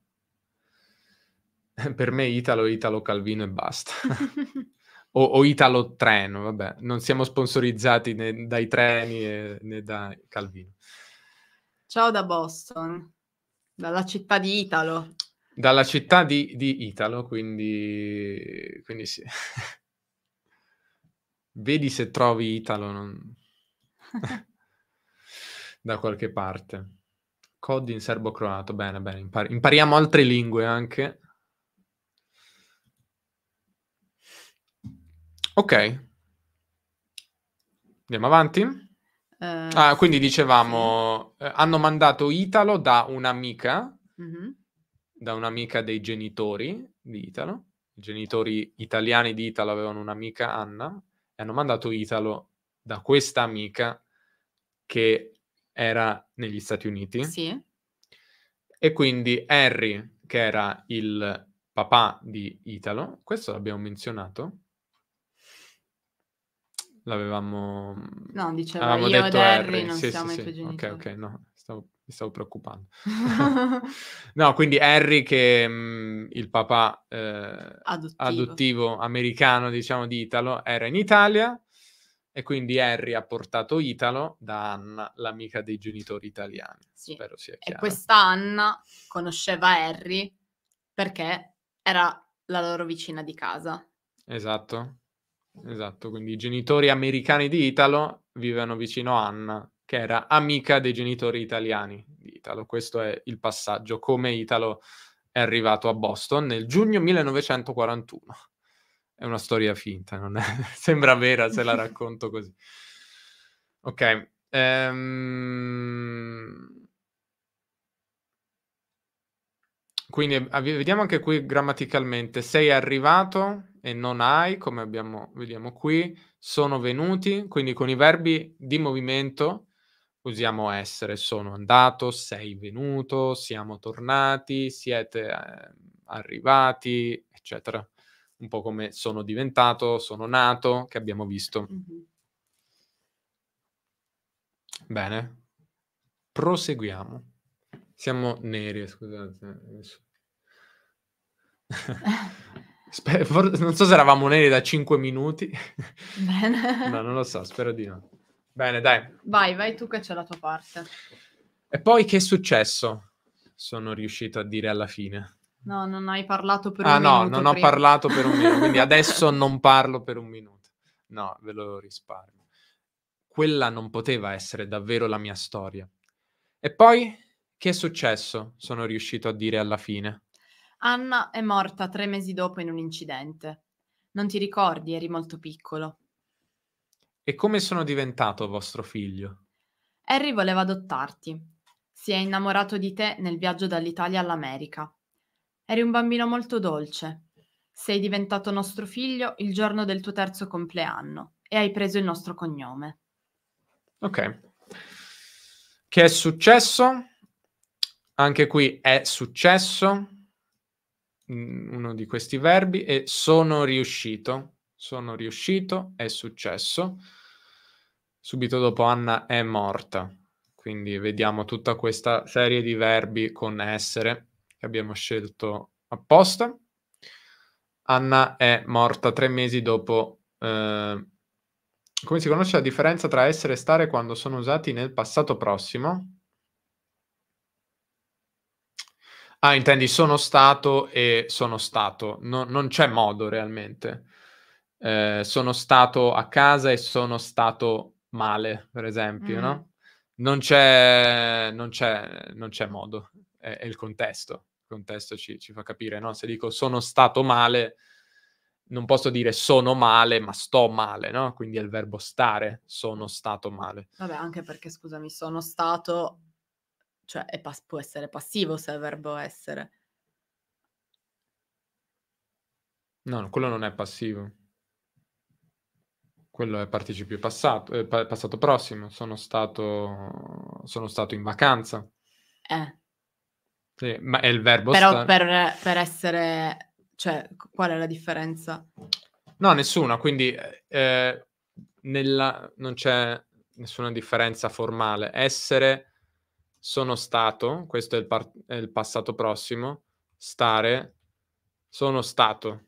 <laughs> per me Italo, Italo Calvino e basta. <laughs> o, o, Italo Treno, vabbè, non siamo sponsorizzati né dai treni né da Calvino. Ciao da Boston. Dalla città di Italo. Dalla città di, di Italo, quindi, quindi sì. <laughs> Vedi se trovi Italo non... <laughs> da qualche parte. Cod in serbo-croato, bene, bene, impar- impariamo altre lingue anche. Ok. Andiamo avanti. Uh, ah, eh, quindi dicevamo, sì. Eh, hanno mandato Italo da un'amica, uh-huh. da un'amica dei genitori di Italo. I genitori italiani di Italo avevano un'amica, Anna, e hanno mandato Italo da questa amica che era negli Stati Uniti. Sì. E quindi Harry, che era il papà di Italo, questo l'abbiamo menzionato l'avevamo... No, dicevo, avevamo io detto Harry, non sì, siamo sì, i tuoi sì. genitori. Ok, ok, no, stavo, mi stavo preoccupando. <laughs> no, quindi Harry che mh, mhmm, il papà eh, adottivo. adottivo americano, diciamo, di Italo, era in Italia e quindi Harry ha portato Italo da Anna, l'amica dei genitori italiani. Sì. Spero sia chiaro. E questa Anna conosceva Harry perché era la loro vicina di casa. Esatto. Esatto, quindi i genitori americani di Italo vivevano vicino a Anna, che era amica dei genitori italiani di Italo. Questo è il passaggio, come Italo è arrivato a Boston nel giugno 1941. È una storia finta, non è... <laughs> sembra vera se la racconto così. Ok. Ehm... Quindi eh, vediamo anche qui grammaticalmente. Sei arrivato e non hai, come abbiamo, vediamo qui, sono venuti, quindi con i verbi di movimento usiamo essere, sono andato, sei venuto, siamo tornati, siete eh, arrivati, eccetera. Un po' come sono diventato, sono nato, che abbiamo visto. Mm-hmm. Bene, proseguiamo. Siamo neri, scusate. <laughs> <laughs> Sper- for- non so se eravamo neri da 5 minuti. Bene. no, non lo so, spero di no. Bene, dai. Vai, vai tu che c'è la tua parte. E poi che è successo? Sono riuscito a dire alla fine. No, non hai parlato per ah, un no, minuto. Ah no, non prima. ho parlato per un minuto, quindi <laughs> adesso non parlo per un minuto. No, ve lo risparmio. Quella non poteva essere davvero la mia storia. E poi che è successo? Sono riuscito a dire alla fine. Anna è morta tre mesi dopo in un incidente. Non ti ricordi, eri molto piccolo. E come sono diventato vostro figlio? Harry voleva adottarti. Si è innamorato di te nel viaggio dall'Italia all'America. Eri un bambino molto dolce. Sei diventato nostro figlio il giorno del tuo terzo compleanno e hai preso il nostro cognome. Ok. Che è successo? Anche qui è successo. Mhmm, uno di questi verbi e sono riuscito, sono riuscito, è successo. Subito dopo Anna è morta. Quindi vediamo tutta questa serie di verbi con essere che abbiamo scelto apposta. Anna è morta tre mesi dopo. Eh, come si conosce la differenza tra essere e stare quando sono usati nel passato prossimo? Ah, intendi sono stato e sono stato. No, non c'è modo realmente. Eh, sono stato a casa e sono stato male, per esempio, mm no? Non c'è, non c'è, non c'è modo. È, è, il contesto. Il contesto ci, ci fa capire, no? Se dico sono stato male, non posso dire sono male, ma sto male, no? Quindi è il verbo stare, sono stato male. Vabbè, anche perché, scusami, sono stato cioè pas- può essere passivo se è verbo essere. No, quello non è passivo. Quello è participio passato, eh, passato prossimo. Sono stato, sono stato in vacanza. Eh. Sì, ma è il verbo Però sta... per, per, essere... Cioè, qual è la differenza? No, nessuna. Quindi eh, nella... non c'è nessuna differenza formale. Essere sono stato, questo è il, par- è il passato prossimo, stare, sono stato.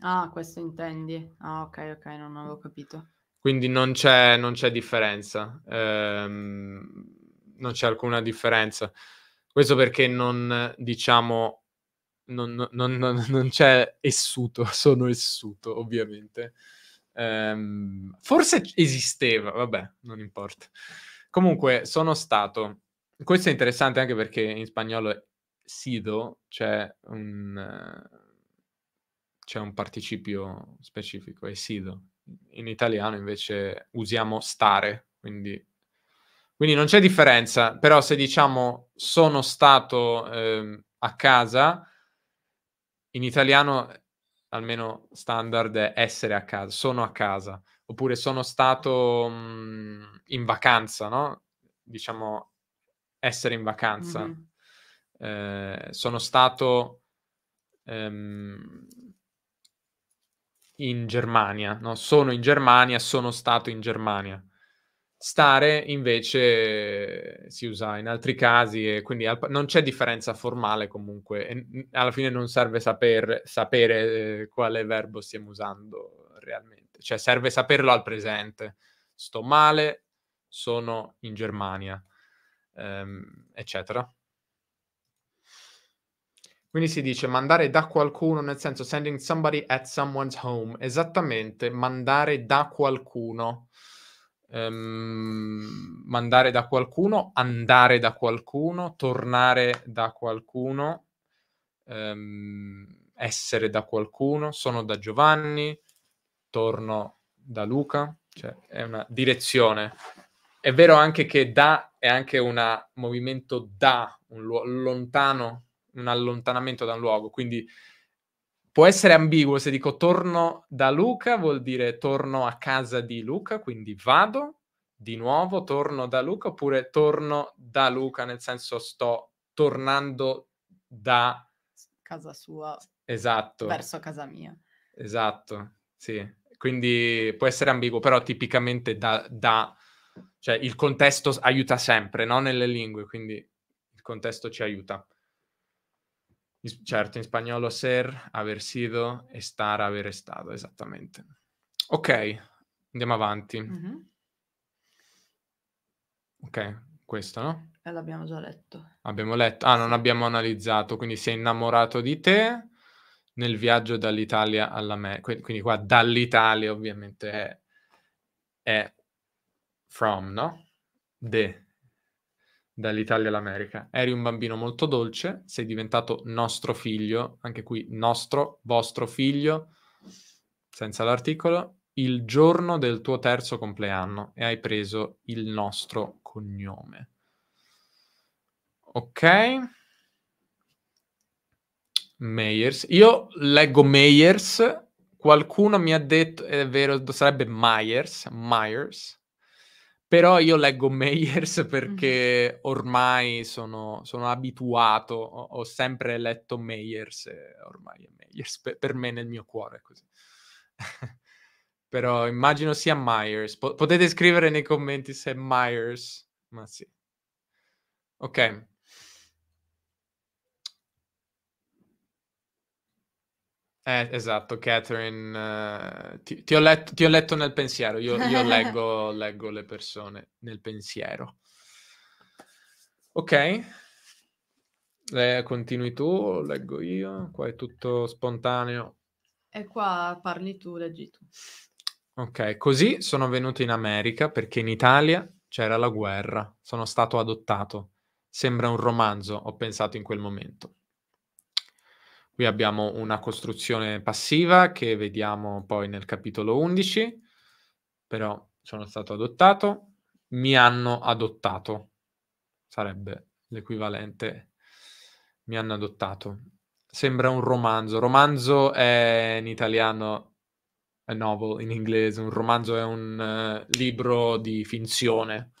Ah, questo intendi. Ah, ok, ok, non avevo capito. Quindi non c'è, non c'è differenza, ehm, non c'è alcuna differenza. Questo perché non, diciamo, non, non, non c'è essuto, <laughs> sono essuto, ovviamente. Ehm, forse esisteva, vabbè, non importa. Comunque, sono stato questo è interessante anche perché in spagnolo è sido c'è un, eh, c'è un participio specifico, è sido. In italiano invece usiamo stare, quindi, quindi non c'è differenza, però se diciamo sono stato eh, a casa, in italiano almeno standard è essere a casa, sono a casa, oppure sono stato mh, mm, in vacanza, no? Diciamo essere in vacanza. Mm-hmm. Eh, sono stato ehm, in Germania, no? sono in Germania, sono stato in Germania. Stare invece si usa in altri casi e quindi al, non c'è differenza formale comunque. E, alla fine non serve saper, sapere eh, quale verbo stiamo usando realmente, cioè serve saperlo al presente. Sto male, sono in Germania ehm, eccetera. Quindi si dice mandare da qualcuno, nel senso sending somebody at someone's home, esattamente mandare da qualcuno. Um, mandare da qualcuno, andare da qualcuno, tornare da qualcuno, um, essere da qualcuno, sono da Giovanni, torno da Luca, cioè è una direzione è vero anche che da è anche un movimento da un luogo lontano, un allontanamento da un luogo, quindi può essere ambiguo se dico torno da Luca vuol dire torno a casa di Luca, quindi vado di nuovo, torno da Luca oppure torno da Luca nel senso sto tornando da casa sua esatto. verso casa mia. Esatto, sì. Quindi può essere ambiguo, però tipicamente da, da cioè il contesto aiuta sempre, no? Nelle lingue, quindi il contesto ci aiuta. Certo, in spagnolo ser, aver sido, e estar, avere stato, esattamente. Ok, andiamo avanti. Mm-hmm. Ok, questo, no? Eh, l'abbiamo già letto. Abbiamo letto. Ah, non abbiamo analizzato, quindi sei innamorato di te nel viaggio dall'Italia alla me. Quindi qua dall'Italia ovviamente è, è from, no? De, dall'Italia all'America. Eri un bambino molto dolce, sei diventato nostro figlio, anche qui nostro, vostro figlio, senza l'articolo, il giorno del tuo terzo compleanno e hai preso il nostro cognome. Ok. Meyers. Io leggo Meyers, qualcuno mi ha detto, è vero, sarebbe Myers, Myers. Però io leggo Meyers <laughs> perché ormai sono, sono abituato, ho, ho, sempre letto Meyers e ormai è Meyers per, per me nel mio cuore così. <laughs> Però immagino sia Myers. Po- potete scrivere nei commenti se è Myers, ma sì. Ok. Eh, esatto, Catherine, uh, ti, ti, ho letto, ti, ho letto, nel pensiero, io, io leggo, <laughs> leggo, le persone nel pensiero. Ok, eh, continui tu, leggo io, qua è tutto spontaneo. E qua parli tu, leggi tu. Ok, così sono venuto in America perché in Italia c'era la guerra, sono stato adottato. Sembra un romanzo, ho pensato in quel momento. Qui abbiamo una costruzione passiva che vediamo poi nel capitolo 11, però sono stato adottato, mi hanno adottato, sarebbe l'equivalente, mi hanno adottato. Sembra un romanzo, romanzo è in italiano a novel, in inglese, un romanzo è un uh, libro di finzione,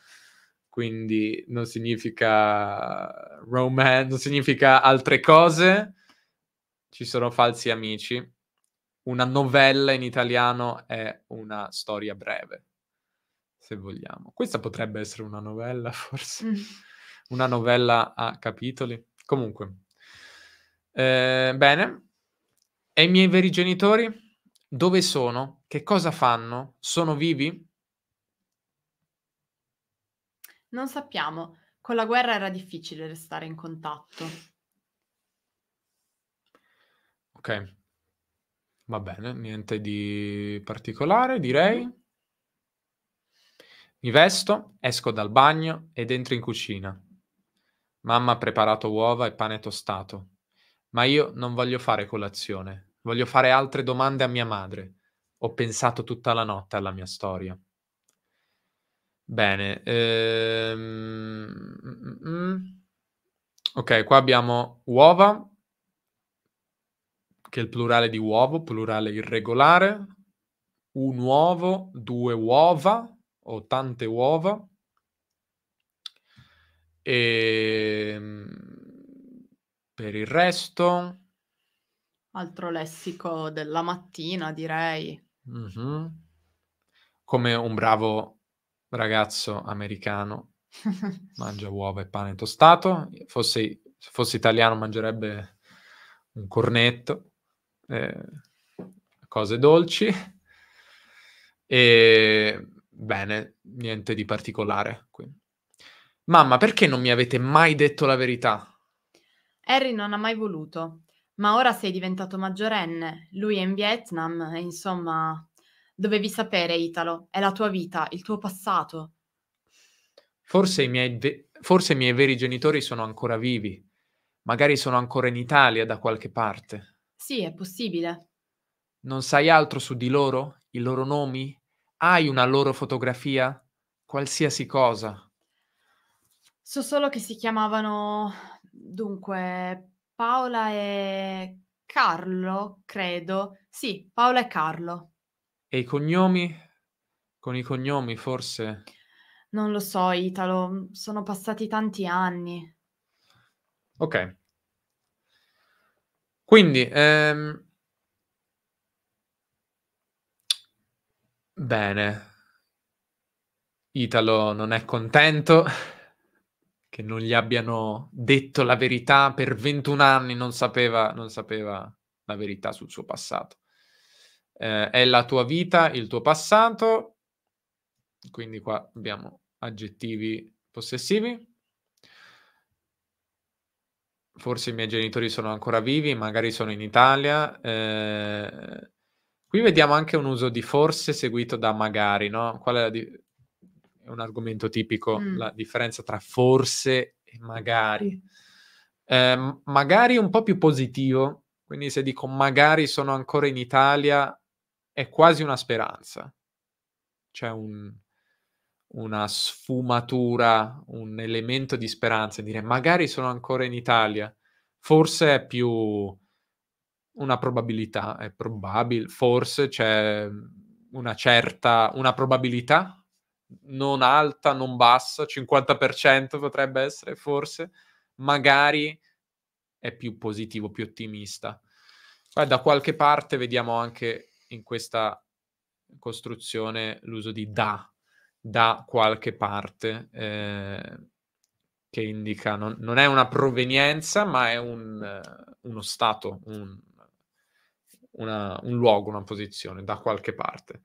quindi non significa romance, non significa altre cose, ci sono falsi amici. Una novella in italiano è una storia breve, se vogliamo. Questa potrebbe essere una novella, <laughs> forse. Mm. una novella a capitoli. Comunque. Eh, bene. E i miei veri genitori? Dove sono? Che cosa fanno? Sono vivi? Non sappiamo. Con la guerra era difficile restare in contatto. Ok. Va bene, niente di particolare, direi. Mm. Mi vesto, esco dal bagno ed entro in cucina. Mamma ha preparato uova e pane tostato, ma io non voglio fare colazione, voglio fare altre domande a mia madre. Ho pensato tutta la notte alla mia storia. Bene. Ehm... Mm, mm, ok, qua abbiamo uova, che è il plurale di uovo, plurale irregolare, un uovo, due uova o tante uova. E ehm, per il resto... Altro lessico della mattina, direi. Mm-hmm. Come un bravo ragazzo americano <laughs> mangia uova e pane tostato, se fossi, se fossi italiano mangerebbe un cornetto eh, cose dolci. E bene, niente di particolare qui. Mamma, perché non mi avete mai detto la verità? Harry non ha mai voluto, ma ora sei diventato maggiorenne. Lui è in Vietnam e insomma, dovevi sapere, Italo, è la tua vita, il tuo passato. Forse i miei, ve- forse i miei veri genitori sono ancora vivi. Magari sono ancora in Italia da qualche parte. Sì, è possibile. Non sai altro su di loro? I loro nomi? Hai una loro fotografia? Qualsiasi cosa. So solo che si chiamavano, dunque, Paola e Carlo, credo. Sì, Paola e Carlo. E i cognomi? Con i cognomi, forse. Non lo so, Italo, sono passati tanti anni. Ok, quindi, ehm... bene, Italo non è contento <laughs> che non gli abbiano detto la verità, per 21 anni non sapeva, non sapeva la verità sul suo passato. Eh, è la tua vita, il tuo passato, quindi qua abbiamo aggettivi possessivi forse i miei genitori sono ancora vivi, magari sono in Italia. Eh, qui vediamo anche un uso di forse seguito da magari, no? Qual è la di- un argomento tipico, mm. la differenza tra forse e magari. Eh, magari un po' più positivo, quindi se dico magari sono ancora in Italia, è quasi una speranza. C'è un, una sfumatura, un elemento di speranza, dire magari sono ancora in Italia, forse è più una probabilità, è probabile, forse c'è mhmm, una certa, una probabilità non alta, non bassa, 50% potrebbe essere forse, magari è più positivo, più ottimista. Poi da qualche parte vediamo anche in questa costruzione l'uso di da, da qualche parte eh, che indica, non, non, è una provenienza, ma è un, eh, uno stato, un, una, un luogo, una posizione, da qualche parte.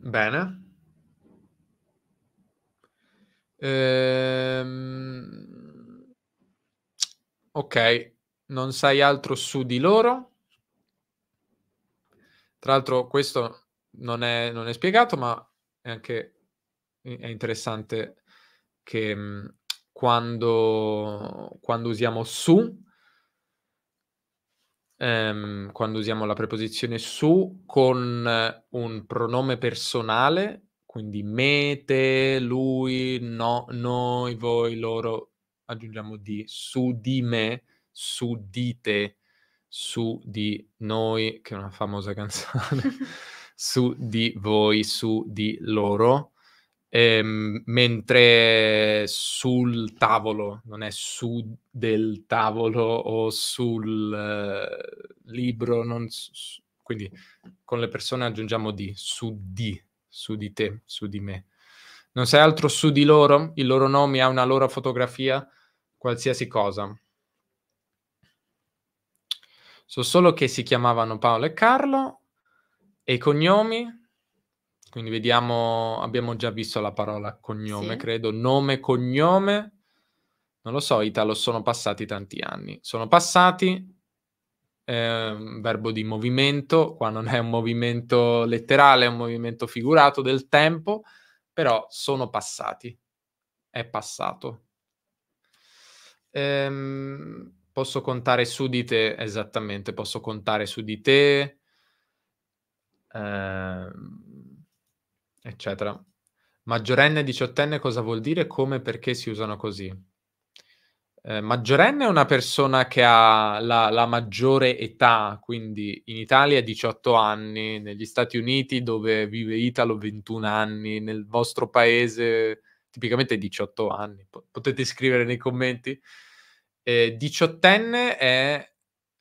Bene. Ehm... Ok, non sai altro su di loro. Tra l'altro questo non è, non è spiegato, ma è anche è interessante che mm, quando, quando, usiamo su, ehm, quando usiamo la preposizione su con eh, un pronome personale, quindi me, te, lui, no, noi, voi, loro, aggiungiamo di, su di me, su di te, su di noi, che è una famosa <laughs> canzone, su di voi, su di loro, ehm, mentre sul tavolo, non è su del tavolo o sul eh, libro, non, su, quindi con le persone aggiungiamo di, su di, su di te, su di me. Non sei altro su di loro? Il loro nome ha una loro fotografia? Qualsiasi cosa So solo che si chiamavano Paolo e Carlo e i cognomi. Quindi vediamo, abbiamo già visto la parola cognome, sì. credo, nome, cognome. Non lo so, Italo, sono passati tanti anni. Sono passati, eh, verbo di movimento, qua non è un movimento letterale, è un movimento figurato del tempo, però sono passati, è passato. Ehm, Posso contare su di te, esattamente, posso contare su di te, eh, eccetera. Maggiorenne e diciottenne cosa vuol dire? Come e perché si usano così? Eh, maggiorenne è una persona che ha la, la, maggiore età, quindi in Italia 18 anni, negli Stati Uniti dove vive Italo 21 anni, nel vostro paese tipicamente 18 anni. Potete scrivere nei commenti eh, diciottenne è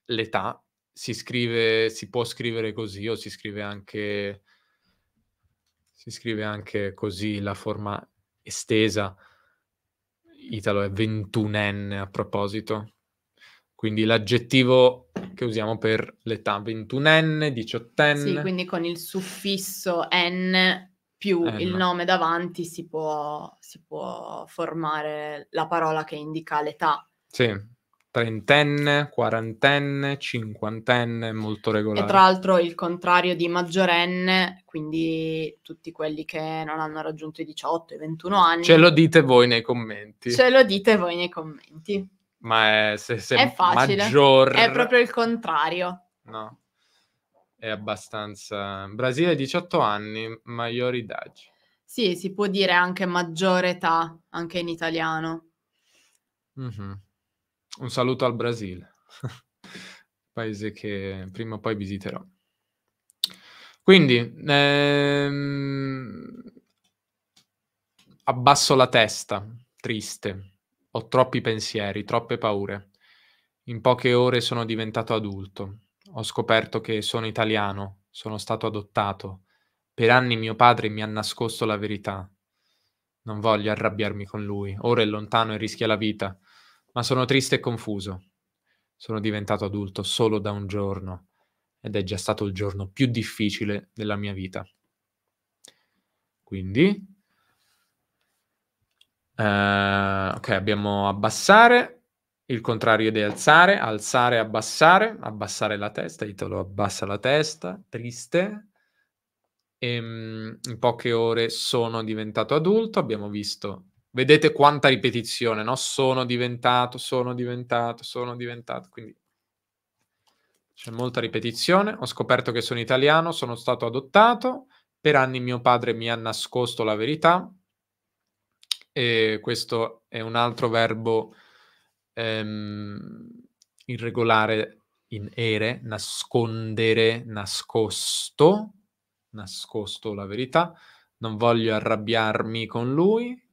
l'età, si scrive, si può scrivere così o si scrive anche, si scrive anche così la forma estesa. Italo è ventunenne a proposito. Quindi l'aggettivo che usiamo per l'età, ventunenne, diciottenne. Sì, quindi con il suffisso n più n. il nome davanti si può, si può formare la parola che indica l'età. Sì. Trentenne, quarantenne, cinquantenne, molto regolare. E tra l'altro il contrario di maggiorenne, quindi tutti quelli che non hanno raggiunto i 18, i 21 anni. Ce lo dite voi nei commenti. Ce lo dite voi nei commenti. Ma è, se, se è facile. Maggior... È proprio il contrario. No, è abbastanza... Brasile 18 anni, maggiori daggi. Sì, si può dire anche maggiore età, anche in italiano. mm-hmm. Un saluto al Brasile, <laughs> paese che prima o poi visiterò. Quindi, ehm, abbasso la testa, triste, ho troppi pensieri, troppe paure. In poche ore sono diventato adulto, ho scoperto che sono italiano, sono stato adottato. Per anni mio padre mi ha nascosto la verità. Non voglio arrabbiarmi con lui, ora è lontano e rischia la vita ma sono triste e confuso. Sono diventato adulto solo da un giorno ed è già stato il giorno più difficile della mia vita. Quindi, uh, ok, abbiamo abbassare, il contrario di alzare, alzare, abbassare, abbassare la testa, Italo abbassa la testa, triste. E, ehm, in poche ore sono diventato adulto, abbiamo visto Vedete quanta ripetizione, no? Sono diventato, sono diventato, sono diventato. Quindi c'è molta ripetizione. Ho scoperto che sono italiano, sono stato adottato. Per anni mio padre mi ha nascosto la verità. E questo è un altro verbo ehm, irregolare in ere, nascondere, nascosto, nascosto la verità. Non voglio arrabbiarmi con lui,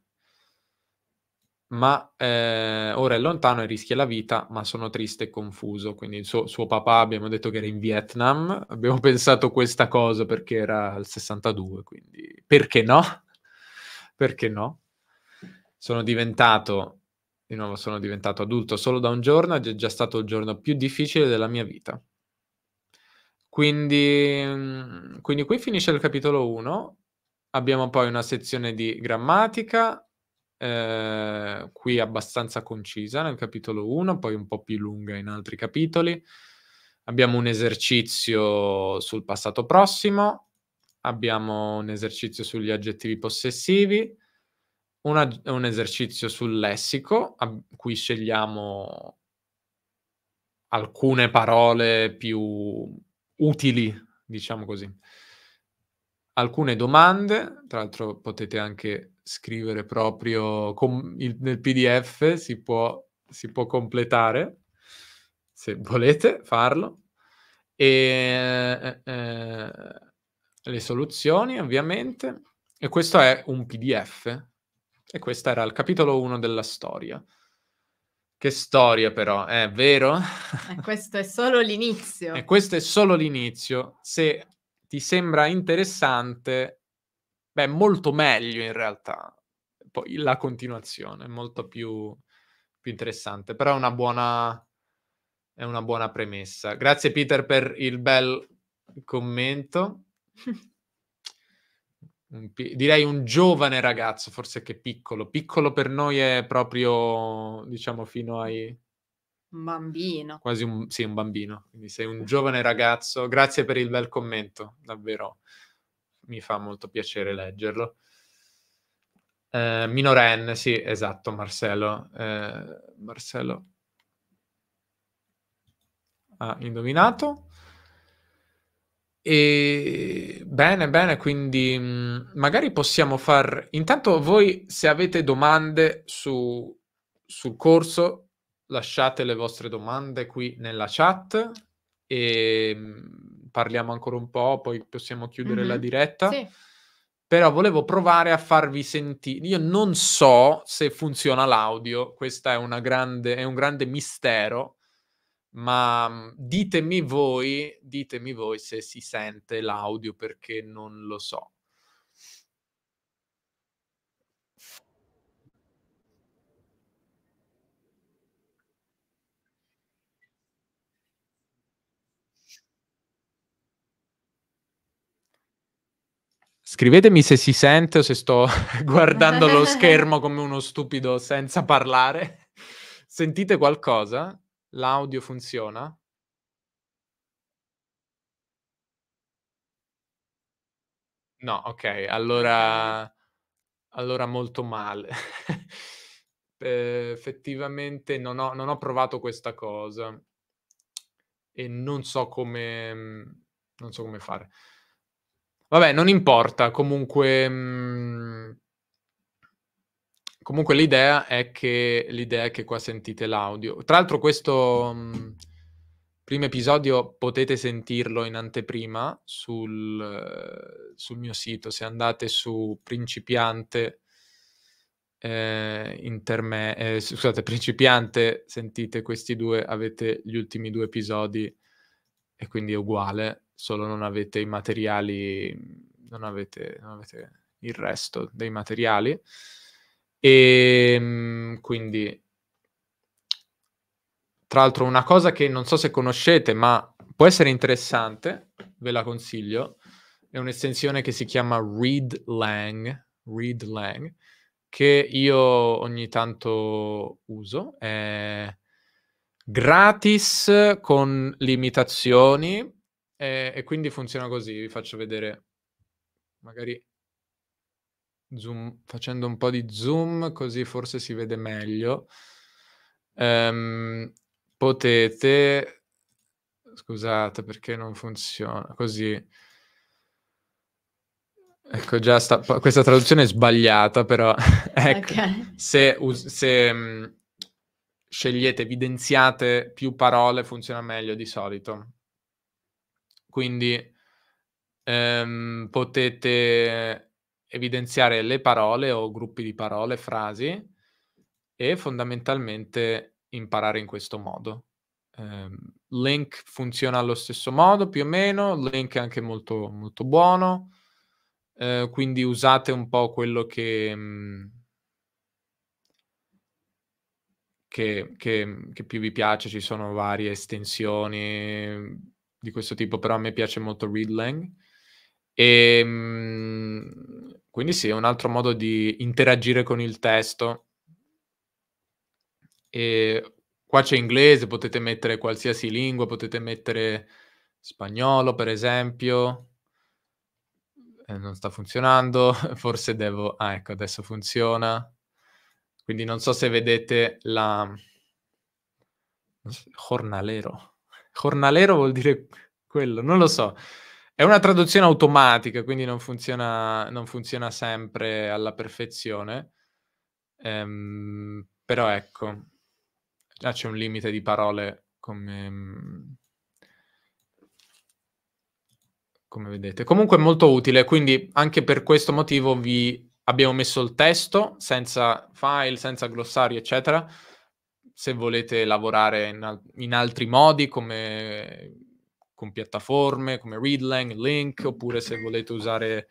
ma eh, ora è lontano e rischia la vita, ma sono triste e confuso. Quindi suo, suo, papà, abbiamo detto che era in Vietnam, abbiamo <laughs> pensato questa cosa perché era al 62, quindi perché no? <laughs> Perché no? Sono diventato, di nuovo sono diventato adulto solo da un giorno ed è già stato il giorno più difficile della mia vita. Quindi, mm, quindi qui finisce il capitolo 1, abbiamo poi una sezione di grammatica, eh, qui abbastanza concisa nel capitolo 1, poi un po' più lunga in altri capitoli. Abbiamo un esercizio sul passato prossimo, abbiamo un esercizio sugli aggettivi possessivi, una, un esercizio sul lessico, a cui scegliamo alcune parole più utili, diciamo così. Alcune domande, tra l'altro potete anche scrivere proprio com- il, nel PDF, si può, si può completare se <laughs> volete farlo. E eh, eh, le soluzioni, ovviamente. E questo è un PDF. E questo era il capitolo 1 della storia. Che storia però, è vero? E eh, <laughs> questo è solo l'inizio. e questo è solo l'inizio. Se ti sembra interessante, Beh, molto meglio in realtà. Poi la continuazione è molto più, più interessante, però è una buona, è una buona premessa. Grazie Peter per il bel commento. direi un giovane ragazzo, forse che piccolo. Piccolo per noi è proprio, diciamo, fino ai... Un bambino. Quasi un, sì, un bambino. Quindi sei un giovane ragazzo. Grazie per il bel commento, davvero mi fa molto piacere leggerlo. Eh, minorenne, sì, esatto, Marcello. Eh, Marcello ha indovinato. E bene, bene, quindi mm, magari possiamo far... Intanto voi se avete domande su... sul corso, lasciate le vostre domande qui nella chat e mm, parliamo ancora un po', poi possiamo chiudere mm-hmm. la diretta. Sì. Però volevo provare a farvi sentire. Io non so se funziona l'audio, questo è, è un grande mistero, ma ditemi voi, ditemi voi se si sente l'audio perché non lo so. Scrivetemi se si sente o se sto <laughs> guardando lo <laughs> schermo come uno stupido senza parlare. Sentite qualcosa? L'audio funziona? No, ok, allora, allora molto male. <laughs> Eh, effettivamente non ho, non ho, provato questa cosa e non so come, non so come fare. Vabbè, non importa, comunque... Mhmm, comunque l'idea è che, l'idea è che qua sentite l'audio. Tra l'altro questo mhmm, primo episodio potete sentirlo in anteprima sul, sul mio sito, se andate su principiante... Eh, interme- eh, scusate, principiante, sentite questi due, avete gli ultimi due episodi e quindi è uguale solo non avete i materiali, non avete, non avete il resto dei materiali. E ehm, quindi, tra l'altro, una cosa che non so se conoscete, ma può essere interessante, ve la consiglio, è un'estensione che si chiama ReadLang, Lang, che io ogni tanto uso. È gratis con limitazioni, e, eh, e quindi funziona così, vi faccio vedere magari zoom, facendo un po' di zoom così forse si vede meglio. Um, potete scusate perché non funziona così ecco già sta... questa traduzione è sbagliata però <laughs> ecco, okay. se, se mh, mhmm, scegliete evidenziate più parole funziona meglio di solito quindi ehm, potete evidenziare le parole o gruppi di parole, frasi e fondamentalmente imparare in questo modo. Ehm, link funziona allo stesso modo più o meno, link è anche molto, molto buono, eh, quindi usate un po' quello che... Mh, mm, che, che, che, più vi piace, ci sono varie estensioni, di questo tipo, però a me piace molto Reed Lang. E, ehm, quindi sì, è un altro modo di interagire con il testo. E qua c'è inglese, potete mettere qualsiasi lingua, potete mettere spagnolo, per esempio. Eh, non sta funzionando, <laughs> forse devo... Ah, ecco, adesso funziona. Quindi non so se vedete la... Jornalero. Jornalero vuol dire quello, non lo so. È una traduzione automatica, quindi non funziona, non funziona sempre alla perfezione. Ehm, però ecco, già c'è un limite di parole come, come vedete. Comunque è molto utile, quindi anche per questo motivo vi abbiamo messo il testo senza file, senza glossario, eccetera se volete lavorare in, al- in altri modi come con piattaforme come Readlang, Link, oppure se volete usare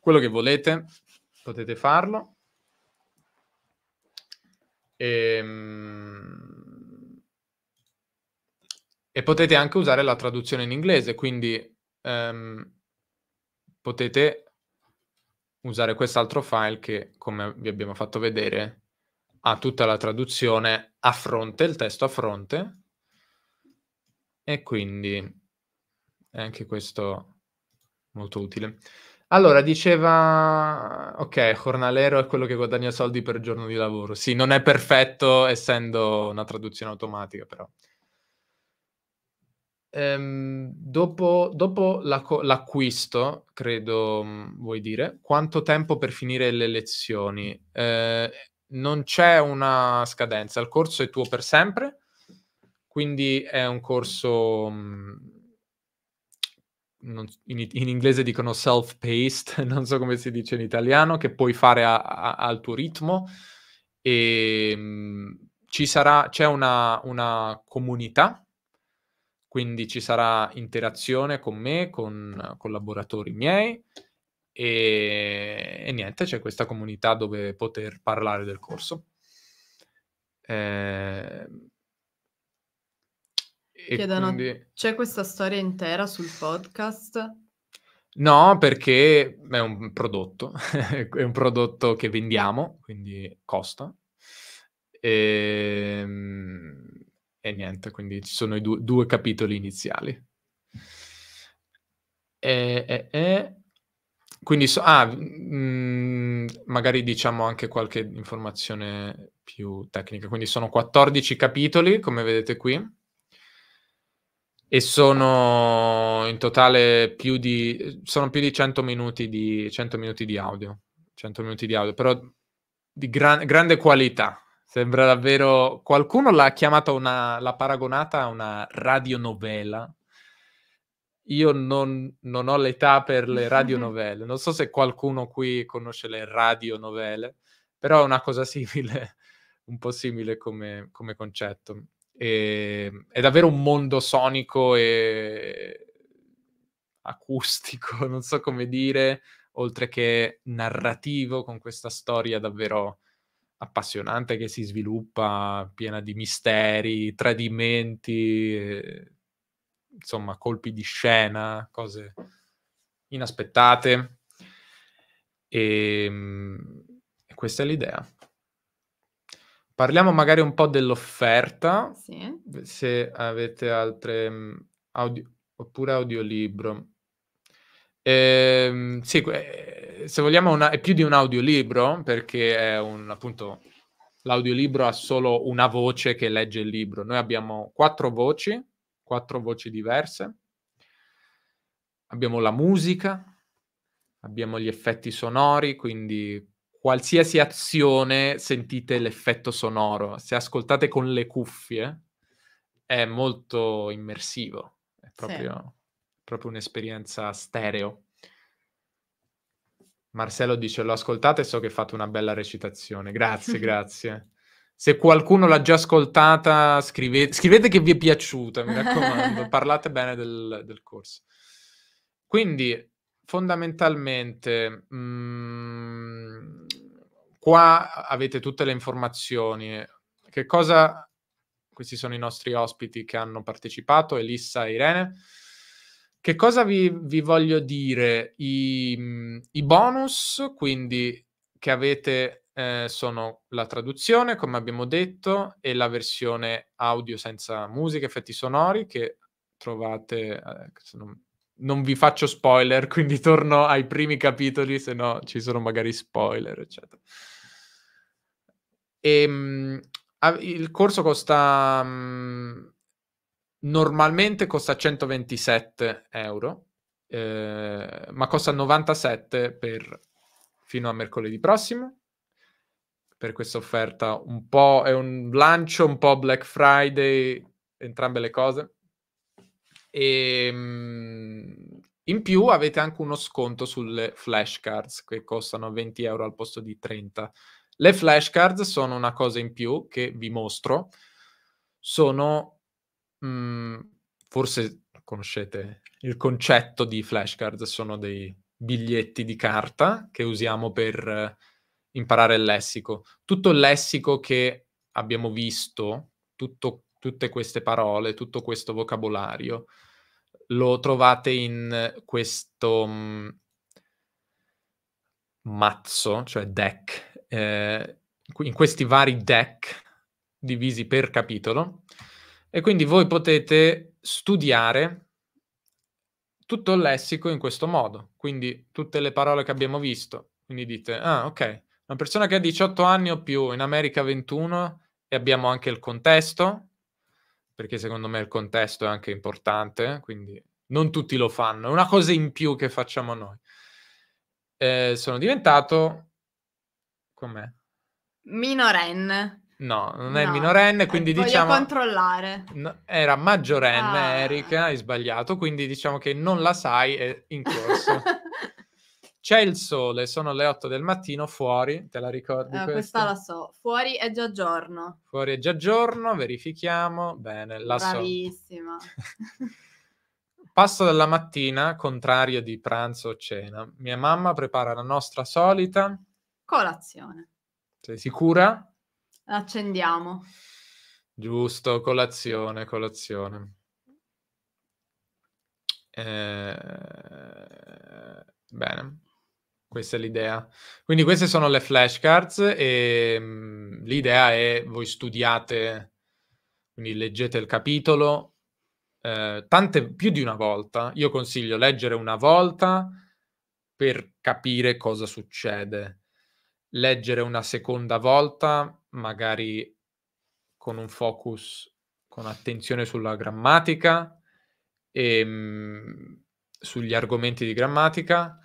quello che volete, potete farlo. E, ehm, e potete anche usare la traduzione in inglese, quindi um, potete usare quest'altro file che, come vi abbiamo fatto vedere, ha tutta la traduzione a fronte, il testo a fronte, e quindi è anche questo molto utile. Allora, diceva, ok, giornalero è quello che guadagna soldi per giorno di lavoro. Sì, non è perfetto essendo una traduzione automatica, però. Ehm, dopo, dopo l'acquisto, credo vuoi dire, quanto tempo per finire le lezioni? Eh, non c'è una scadenza, il corso è tuo per sempre, quindi è un corso, mm, in, in inglese dicono self-paced, <laughs> non so come si dice in italiano, che puoi fare a, a, al tuo ritmo e mm, ci sarà, c'è una, una comunità, quindi ci sarà interazione con me, con collaboratori miei e, e niente, c'è questa comunità dove poter parlare del corso. Eh, Chiedono, quindi... c'è questa storia intera sul podcast? No, perché è un prodotto, <laughs> è un prodotto che vendiamo, quindi costa. E, ehm, e niente, quindi ci sono i due, due capitoli iniziali. E, e, e... Quindi, so- ah, mh, mhmm, magari diciamo anche qualche informazione più tecnica. Quindi sono 14 capitoli, come vedete qui, e sono in totale più di, sono più di 100 minuti di, 100 minuti di audio. 100 minuti di audio, però di gran- grande qualità. Sembra davvero... Qualcuno l'ha chiamata una... l'ha paragonata a una radionovela io non, non ho l'età per le <laughs> radionovelle, non so se qualcuno qui conosce le radionovelle, però è una cosa <laughs> simile, un po' simile come, come concetto. E, ehm, è davvero un mondo sonico e acustico, <laughs> non so come dire, oltre che narrativo, con questa storia davvero appassionante che si sviluppa, piena di misteri, tradimenti, insomma, colpi di scena, cose inaspettate. E, ehm, e questa è l'idea. Parliamo magari un po' dell'offerta, sì. se avete altre mm, audio, oppure audiolibro. Ehm, eh, sì, se vogliamo una, è più di un audiolibro perché è un, appunto l'audiolibro ha solo una voce che legge il libro. Noi abbiamo quattro voci quattro voci diverse, abbiamo la musica, abbiamo gli effetti sonori, quindi qualsiasi azione sentite l'effetto sonoro. Se ascoltate con le cuffie è molto immersivo, è proprio, sì. proprio un'esperienza stereo. Marcello dice: Lo ascoltate, so che fate una bella recitazione. Grazie, <laughs> grazie. Se qualcuno l'ha già ascoltata, scrivete, scrivete che vi è piaciuta, mi raccomando, <laughs> parlate bene del, del corso. Quindi, fondamentalmente, mh, mm, qua avete tutte le informazioni. Che cosa... Questi sono i nostri ospiti che hanno partecipato, Elissa e Irene. Che cosa vi, vi voglio dire? I, I bonus, quindi, che avete eh, sono la traduzione, come abbiamo detto, e la versione audio senza musica, effetti sonori che trovate... Eh, non, non vi faccio spoiler, <laughs> quindi torno ai primi capitoli, se no ci sono magari spoiler, eccetera. E, ehm, mh, il corso costa... Mh, mm, normalmente costa 127 euro, eh, ma costa 97 per, fino a mercoledì prossimo per questa offerta. Un po' è un lancio, un po' Black Friday, entrambe le cose. E ehm, in più avete anche uno sconto sulle flashcards che costano 20 euro al posto di 30. Le flashcards sono una cosa in più che vi mostro. Sono mh, mm, forse conoscete il concetto di flashcards, sono dei biglietti di carta che usiamo per imparare il lessico. Tutto il lessico che abbiamo visto, tutto, tutte queste parole, tutto questo vocabolario, lo trovate in questo mm, mazzo, cioè deck, eh, in questi vari deck divisi per capitolo e quindi voi potete studiare tutto il lessico in questo modo, quindi tutte le parole che abbiamo visto. Quindi dite, ah ok, una persona che ha 18 anni o più, in America 21, e abbiamo anche il contesto, perché secondo me il contesto è anche importante, quindi non tutti lo fanno, è una cosa in più che facciamo noi. Eh, sono diventato... Com'è? Minorenne. No, non è no, minorenne, quindi voglio diciamo... Voglio controllare. No, era maggiorenne, ah. Erika, hai sbagliato, quindi diciamo che non la sai, è in corso. <laughs> C'è il sole, sono le 8 del mattino fuori, te la ricordi? Eh, questa la so, fuori è già giorno. Fuori è già giorno, verifichiamo, bene, la Bravissima. so. Bravissima. <laughs> Passo dalla mattina, contrario di pranzo o cena. Mia mamma prepara la nostra solita... Colazione. Sei sicura? Accendiamo. Giusto, colazione, colazione. Eh... Bene. Questa è l'idea. Quindi queste sono le flashcards e mh, mm, l'idea è voi studiate, quindi leggete il capitolo eh, tante più di una volta. Io consiglio leggere una volta per capire cosa succede. Leggere una seconda volta, magari con un focus, con attenzione sulla grammatica e mh, mm, sugli argomenti di grammatica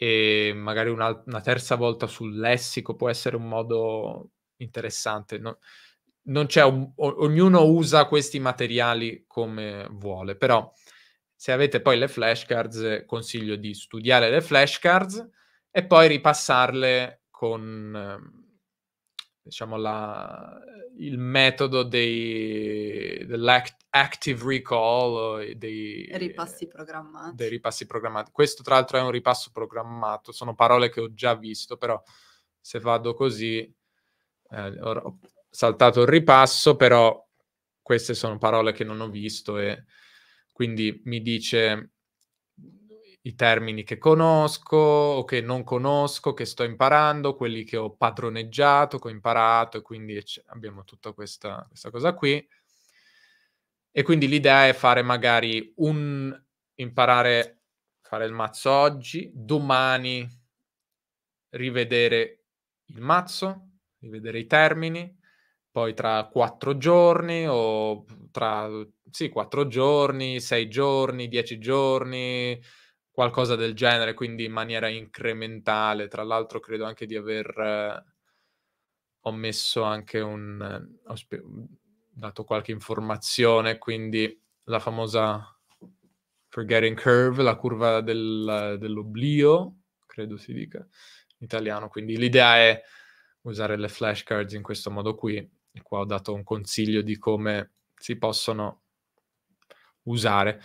e magari una, una, terza volta sul lessico può essere un modo interessante. No, non c'è un, o, ognuno usa questi materiali come vuole, però se avete poi le flashcards consiglio di studiare le flashcards e poi ripassarle con ehm, diciamo, la, il metodo dell'active recall, dei ripassi, programmati. dei ripassi programmati. Questo tra l'altro è un ripasso programmato, sono parole che ho già visto, però se vado così, eh, ho saltato il ripasso, però queste sono parole che non ho visto e quindi mi dice i termini che conosco o che non conosco, che sto imparando, quelli che ho padroneggiato, che ho imparato, e quindi abbiamo tutta questa, questa cosa qui. E quindi l'idea è fare magari un imparare a fare il mazzo oggi, domani rivedere il mazzo, rivedere i termini, poi tra quattro giorni o tra sì, quattro giorni, sei giorni, dieci giorni, qualcosa del genere, quindi in maniera incrementale. Tra l'altro credo anche di aver... Eh, ho messo anche un... Eh, ho sp- dato qualche informazione, quindi la famosa forgetting curve, la curva del, dell'oblio, credo si dica in italiano. Quindi l'idea è usare le flashcards in questo modo qui. E qua ho dato un consiglio di come si possono usare.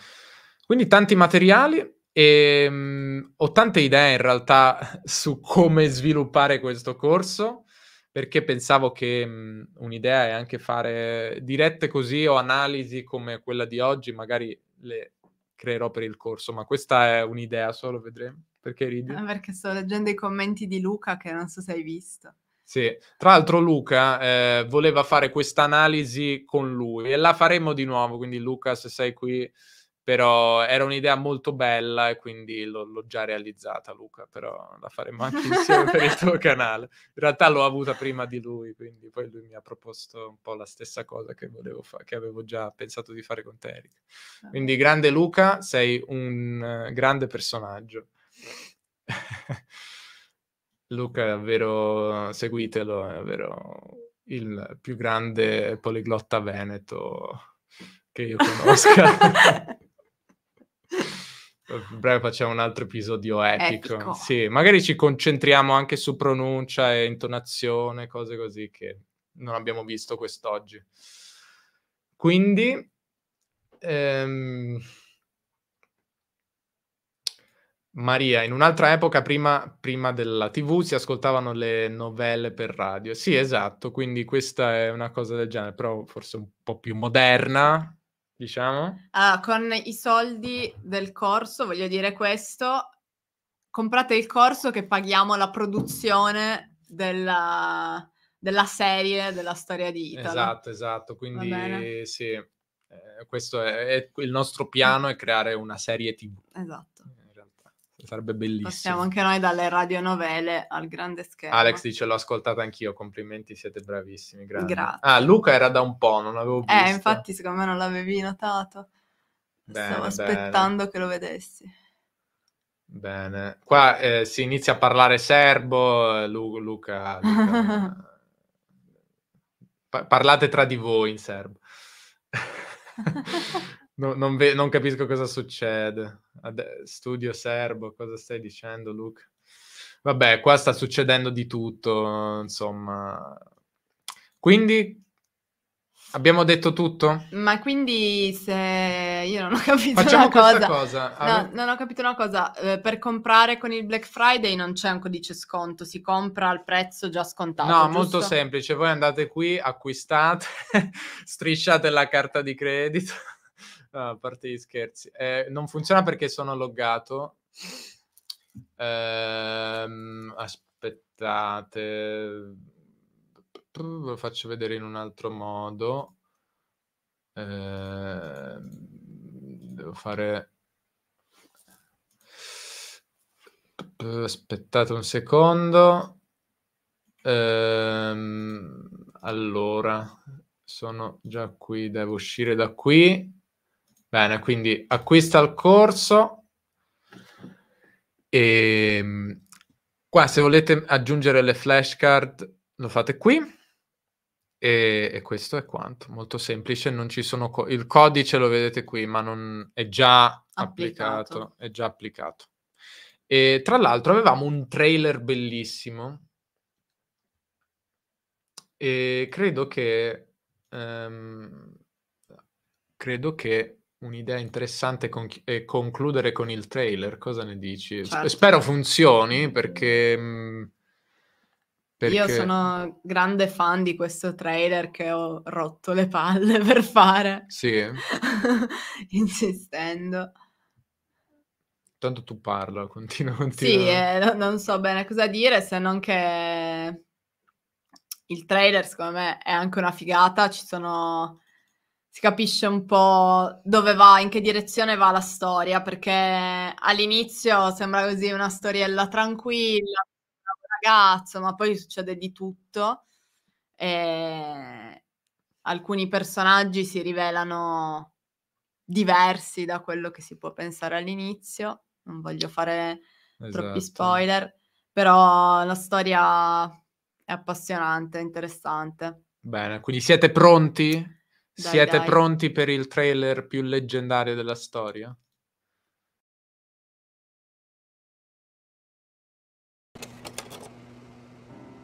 Quindi tanti materiali, e, ehm, mh, ho tante idee in realtà <laughs> su come sviluppare questo corso, perché pensavo che mh, mhmm, un'idea è anche fare dirette così o analisi come quella di oggi, magari le creerò per il corso, ma questa è un'idea solo, vedremo. Perché ridi? Ah, perché sto leggendo i commenti di Luca che non so se hai visto. Sì, tra l'altro Luca eh, voleva fare questa analisi con lui e la faremo di nuovo, quindi Luca se sei qui però era un'idea molto bella e quindi l'ho, l'ho già realizzata Luca, però la faremo anche insieme per il tuo <laughs> canale. In realtà l'ho avuta prima di lui, quindi poi lui mi ha proposto un po' la stessa cosa che, fa- che avevo già pensato di fare con te Eric. Quindi grande Luca, sei un eh, grande personaggio. <laughs> Luca è davvero, seguitelo, è davvero il più grande poliglotta veneto che io <laughs> conosca breve facciamo un altro episodio epico. epico. Sì, magari ci concentriamo anche su pronuncia e intonazione, cose così che non abbiamo visto quest'oggi. Quindi, ehm... Maria, in un'altra epoca, prima, prima, della TV, si ascoltavano le novelle per radio. Sì, esatto, quindi questa è una cosa del genere, però forse un po' più moderna, diciamo? Ah, con i soldi del corso, voglio dire questo, comprate il corso che paghiamo la produzione della, della serie della storia di Italia. Esatto, esatto, quindi sì, eh, questo è, è, il nostro piano è creare una serie TV. Esatto. Sarebbe bellissimo. Passiamo anche noi dalle radionovele al grande schermo. Alex dice: L'ho ascoltata anch'io. Complimenti, siete bravissimi. Grandi. Grazie. Ah, Luca era da un po', non avevo eh, visto. Eh, infatti, secondo me non l'avevi notato. Bene, Stavo aspettando bene. che lo vedessi. Bene, qua eh, si inizia a parlare serbo, Lu- Luca. Luca... Eh, <laughs> pa- parlate tra di voi in serbo. <laughs> non, ve- non, capisco cosa succede. Ad- studio serbo, cosa stai dicendo, Luca? Vabbè, qua sta succedendo di tutto, insomma. Quindi abbiamo detto tutto? Ma quindi se io non ho capito Facciamo una cosa. cosa. No, non ho capito una cosa. Eh, per comprare con il Black Friday non c'è un codice sconto, si compra al prezzo già scontato. No, giusto? molto semplice. Voi andate qui, acquistate, <laughs> strisciate la carta di credito. No, a parte gli scherzi. Eh, non funziona perché sono loggato. Ehm, aspettate. Lo faccio vedere in un altro modo. Ehm, devo fare... Aspettate un secondo. Ehm, allora, sono già qui, devo uscire da qui. Bene, quindi acquista il corso. E ehm, qua se volete aggiungere le flashcard lo fate qui. E, e questo è quanto. Molto semplice, non ci sono co il codice lo vedete qui, ma non è già applicato. applicato è già applicato. E tra l'altro avevamo un trailer bellissimo. E credo che... Um, credo che un'idea interessante con- e concludere con il trailer. Cosa ne dici? Certo. Spero funzioni perché, mm, perché, Io sono grande fan di questo trailer che ho rotto le palle <laughs> per fare. Sì. <laughs> Insistendo. Tanto tu parla, continua, continua. Sì, eh, non so bene cosa dire se non che il trailer secondo me è anche una figata, ci sono si capisce un po' dove va, in che direzione va la storia, perché all'inizio sembra così una storiella tranquilla, un ragazzo, ma poi succede di tutto. E alcuni personaggi si rivelano diversi da quello che si può pensare all'inizio. Non voglio fare esatto. troppi spoiler, però la storia è appassionante, interessante. Bene, quindi siete pronti? Dai, Siete dai. pronti per il trailer più leggendario della storia?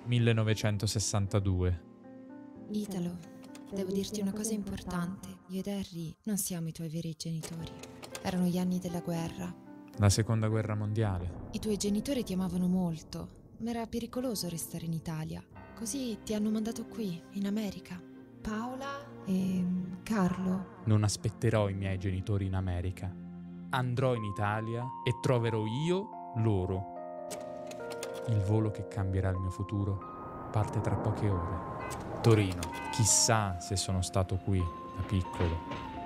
...1962. Italo, devo dirti una cosa importante. Io ed Harry non siamo i tuoi veri genitori. Erano gli anni della guerra. La seconda guerra mondiale. I tuoi genitori ti amavano molto, ma era pericoloso restare in Italia. Così ti hanno mandato qui, in America. Paola e ehm, Carlo? Non aspetterò i miei genitori in America. Andrò in Italia e troverò io loro. Il volo che cambierà il mio futuro parte tra poche ore. Torino, chissà se sono stato qui da piccolo.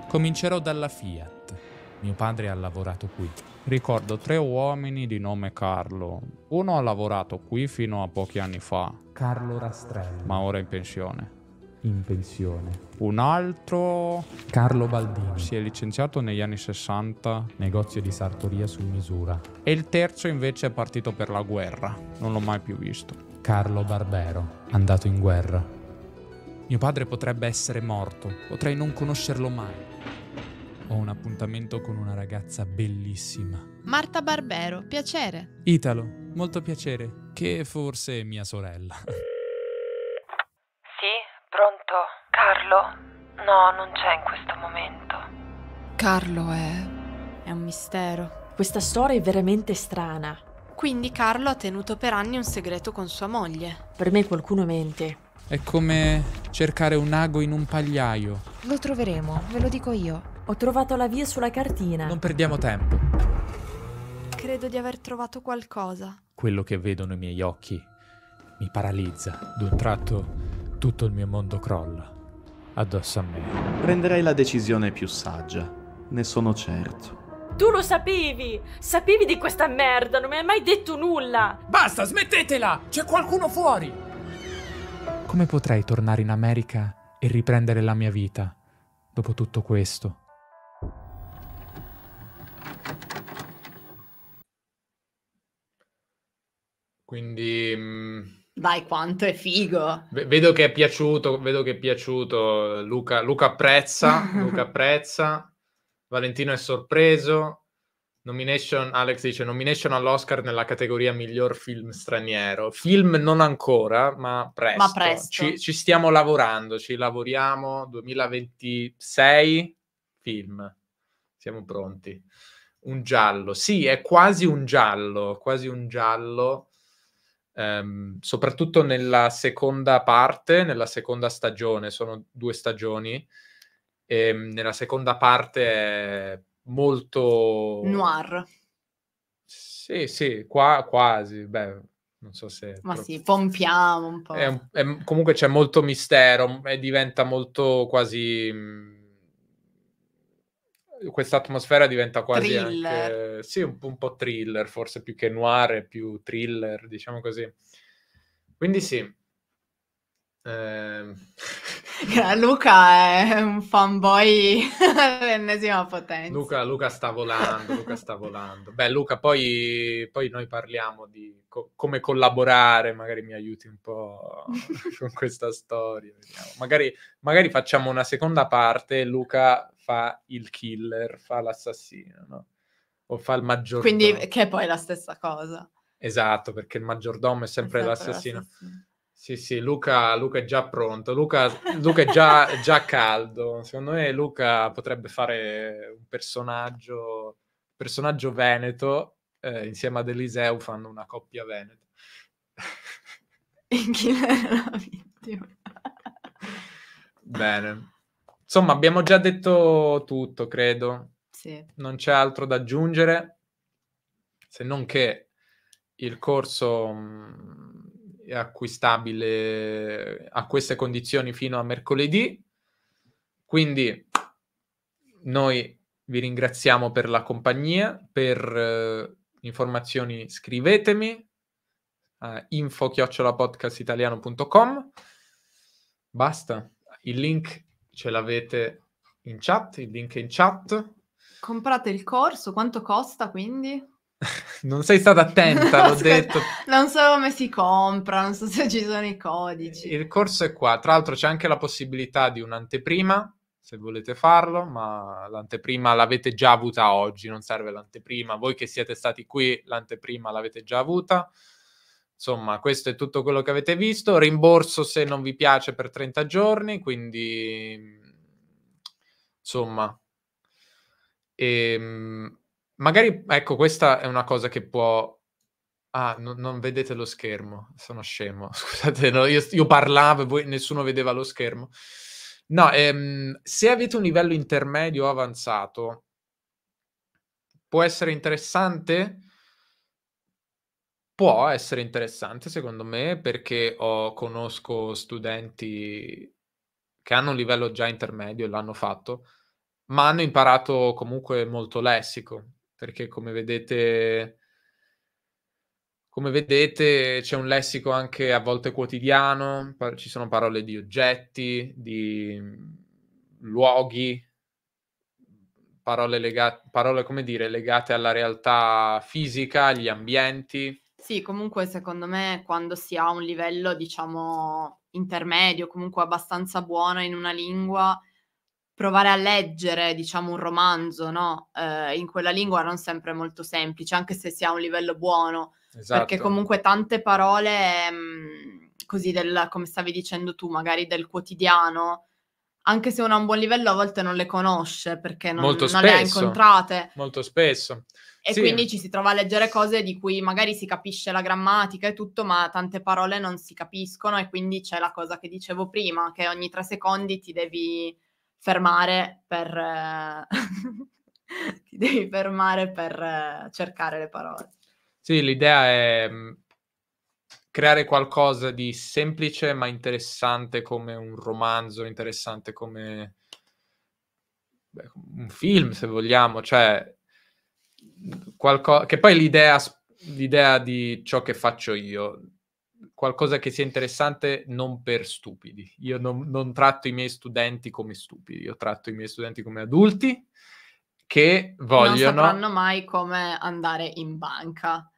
Comincerò dalla Fiat. Mio padre ha lavorato qui. Ricordo tre uomini di nome Carlo. Uno ha lavorato qui fino a pochi anni fa. Carlo Rastrelli. Ma ora è in pensione in pensione. Un altro... Carlo Baldini. Si è licenziato negli anni 60. Negozio di sartoria su misura. E il terzo invece è partito per la guerra. Non l'ho mai più visto. Carlo Barbero, andato in guerra. Mio padre potrebbe essere morto, potrei non conoscerlo mai. Ho un appuntamento con una ragazza bellissima. Marta Barbero, piacere. Italo, molto piacere, che forse è mia sorella. <laughs> Carlo? No, non c'è in questo momento. Carlo è... È un mistero. Questa storia è veramente strana. Quindi Carlo ha tenuto per anni un segreto con sua moglie. Per me qualcuno mente. È come cercare un ago in un pagliaio. Lo troveremo, ve lo dico io. Ho trovato la via sulla cartina. Non perdiamo tempo. Credo di aver trovato qualcosa. Quello che vedono i miei occhi mi paralizza. D'un tratto tutto il mio mondo crolla addosso a me. Prenderei la decisione più saggia, ne sono certo. Tu lo sapevi! Sapevi di questa merda, non mi hai mai detto nulla! Basta, smettetela! C'è qualcuno fuori! Come potrei tornare in America e riprendere la mia vita dopo tutto questo? Quindi... Mm, Vai, quanto è figo! V- vedo che è piaciuto, vedo che è piaciuto. Luca, Luca apprezza, <laughs> Luca apprezza. Valentino è sorpreso. Nomination, Alex dice nomination all'Oscar nella categoria miglior film straniero. Film non ancora, ma presto. Ma presto. Ci, ci, stiamo lavorando, ci lavoriamo. 2026 film. Siamo pronti. Un giallo. Sì, è quasi un giallo, quasi un giallo ehm, soprattutto nella seconda parte, nella seconda stagione, sono due stagioni, e ehm, nella seconda parte è molto... Noir. Sì, sì, qua, quasi, beh, non so se... Ma però... sì, pompiamo un po'. È, è, comunque c'è molto mistero, e diventa molto quasi mm, questa atmosfera diventa quasi thriller. anche sì, un, un, po' thriller, forse più che noir, più thriller, diciamo così. Quindi sì, Ehm. Eh... Luca è un fanboy all'ennesima <laughs> potenza. Luca, Luca, sta volando, Luca sta volando. Beh, Luca, poi, poi noi parliamo di co- come collaborare, magari mi aiuti un po' <laughs> con questa storia. Magari, magari, facciamo una seconda parte, Luca fa il killer, fa l'assassino, no? O fa il maggiordomo. Quindi, che è poi la stessa cosa. Esatto, perché il maggiordomo è sempre, è sempre l'assassino. l'assassino. Sì, sì, Luca, Luca è già pronto, Luca, Luca è già, <laughs> già, caldo. Secondo me Luca potrebbe fare un personaggio, personaggio veneto, eh, insieme ad Eliseu fanno una coppia veneta. Bene. Insomma, abbiamo già detto tutto, credo. Sì. Non c'è altro da aggiungere, se non che il corso... Mh, mm, acquistabile eh, a queste condizioni fino a mercoledì. Quindi noi vi ringraziamo per la compagnia, per eh, informazioni scrivetemi a info-podcastitaliano.com. Basta, il link ce l'avete in chat, il link è in chat. Comprate il corso, quanto costa quindi? <laughs> Non sei stata attenta, l'ho <laughs> detto. Non so come si compra, non so se ci sono i codici. Il corso è qua. Tra l'altro c'è anche la possibilità di un'anteprima, se volete farlo, ma l'anteprima l'avete già avuta oggi, non serve l'anteprima. Voi che siete stati qui, l'anteprima l'avete già avuta. Insomma, questo è tutto quello che avete visto. Rimborso se non vi piace per 30 giorni, quindi... Insomma... Ehm Magari, ecco, questa è una cosa che può... Ah, no, non vedete lo schermo, sono scemo. <laughs> Scusate, no, io, io, parlavo e voi, nessuno vedeva lo schermo. No, ehm, se avete un livello intermedio o avanzato, può essere interessante? Può essere interessante, secondo me, perché ho, conosco studenti che hanno un livello già intermedio e l'hanno fatto, ma hanno imparato comunque molto lessico, perché come vedete, come vedete c'è un lessico anche a volte quotidiano, par- ci sono parole di oggetti, di mm, luoghi, parole, lega- parole dire, legate alla realtà fisica, agli ambienti. Sì, comunque secondo me quando si ha un livello, diciamo, intermedio, comunque abbastanza buono in una lingua, provare a leggere, diciamo, un romanzo, no? eh, in quella lingua non sempre è molto semplice, anche se si ha un livello buono, esatto. perché comunque tante parole, mm, così del, come stavi dicendo tu, magari del quotidiano, anche se uno ha un buon livello a volte non le conosce perché non, molto spesso, non le ha incontrate. Molto spesso. E sì. quindi ci si trova a leggere cose di cui magari si capisce la grammatica e tutto, ma tante parole non si capiscono e quindi c'è la cosa che dicevo prima, che ogni tre secondi ti devi fermare per... Eh, <laughs> ti devi fermare per eh, cercare le parole. Sì, l'idea è mm, creare qualcosa di semplice ma interessante come un romanzo, interessante come beh, un film se vogliamo, cioè mm, qualcosa che poi l'idea, l'idea di ciò che faccio io qualcosa che sia interessante non per stupidi. Io non, non, tratto i miei studenti come stupidi, io tratto i miei studenti come adulti che vogliono... Non sapranno mai come andare in banca.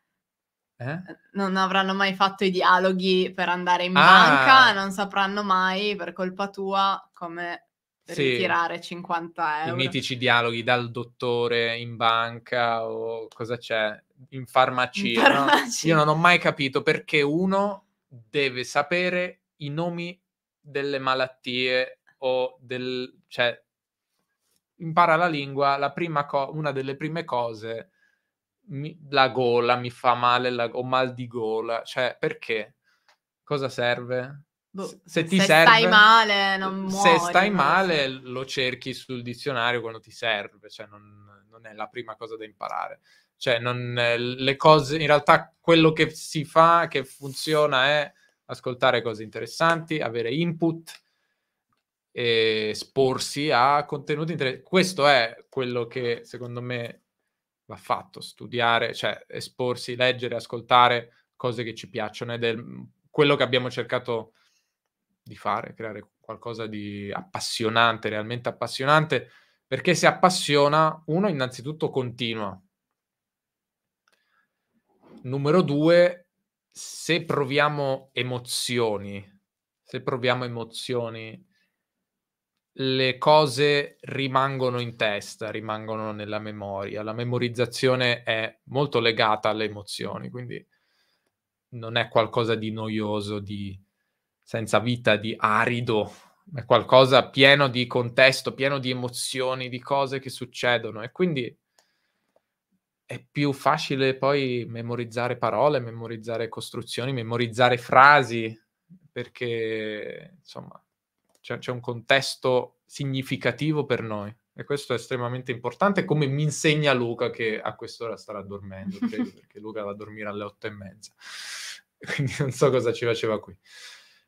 Eh? Non avranno mai fatto i dialoghi per andare in ah. banca, non sapranno mai per colpa tua come sì, ritirare 50 euro. I mitici dialoghi dal dottore in banca o cosa c'è in farmacia. In farmacia. No? Io non ho mai capito perché uno deve sapere i nomi delle malattie o del... cioè impara la lingua, la co- una delle prime cose, mi- la gola, mi fa male, la- ho mal di gola, cioè perché? Cosa serve? se, ti se serve, stai male, non muori. Se stai male, so. lo cerchi sul dizionario quando ti serve, cioè non, non è la prima cosa da imparare. Cioè, non, le cose, in realtà, quello che si fa, che funziona, è ascoltare cose interessanti, avere input, e esporsi a contenuti interessanti. Questo è quello che, secondo me, va fatto, studiare, cioè esporsi, leggere, ascoltare cose che ci piacciono ed è quello che abbiamo cercato di fare, creare qualcosa di appassionante, realmente appassionante, perché se appassiona, uno innanzitutto continua. Numero due, se proviamo emozioni, se proviamo emozioni, le cose rimangono in testa, rimangono nella memoria. La memorizzazione è molto legata alle emozioni, quindi non è qualcosa di noioso, di senza vita, di arido, è qualcosa pieno di contesto, pieno di emozioni, di cose che succedono e quindi è più facile poi memorizzare parole, memorizzare costruzioni, memorizzare frasi, perché insomma c'è, c'è un contesto significativo per noi e questo è estremamente importante, come mi insegna Luca che a quest'ora starà dormendo, credo, <laughs> perché Luca va a dormire alle otto e mezza, <laughs> quindi non so cosa ci faceva qui.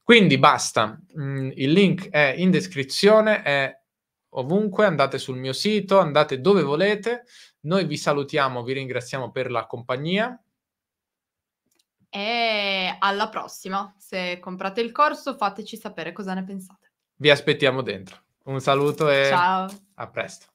Quindi basta, mm, il link è in descrizione, è ovunque, andate sul mio sito, andate dove volete. Noi vi salutiamo, vi ringraziamo per la compagnia. E alla prossima, se comprate il corso fateci sapere cosa ne pensate. Vi aspettiamo dentro. Un saluto e Ciao. a presto.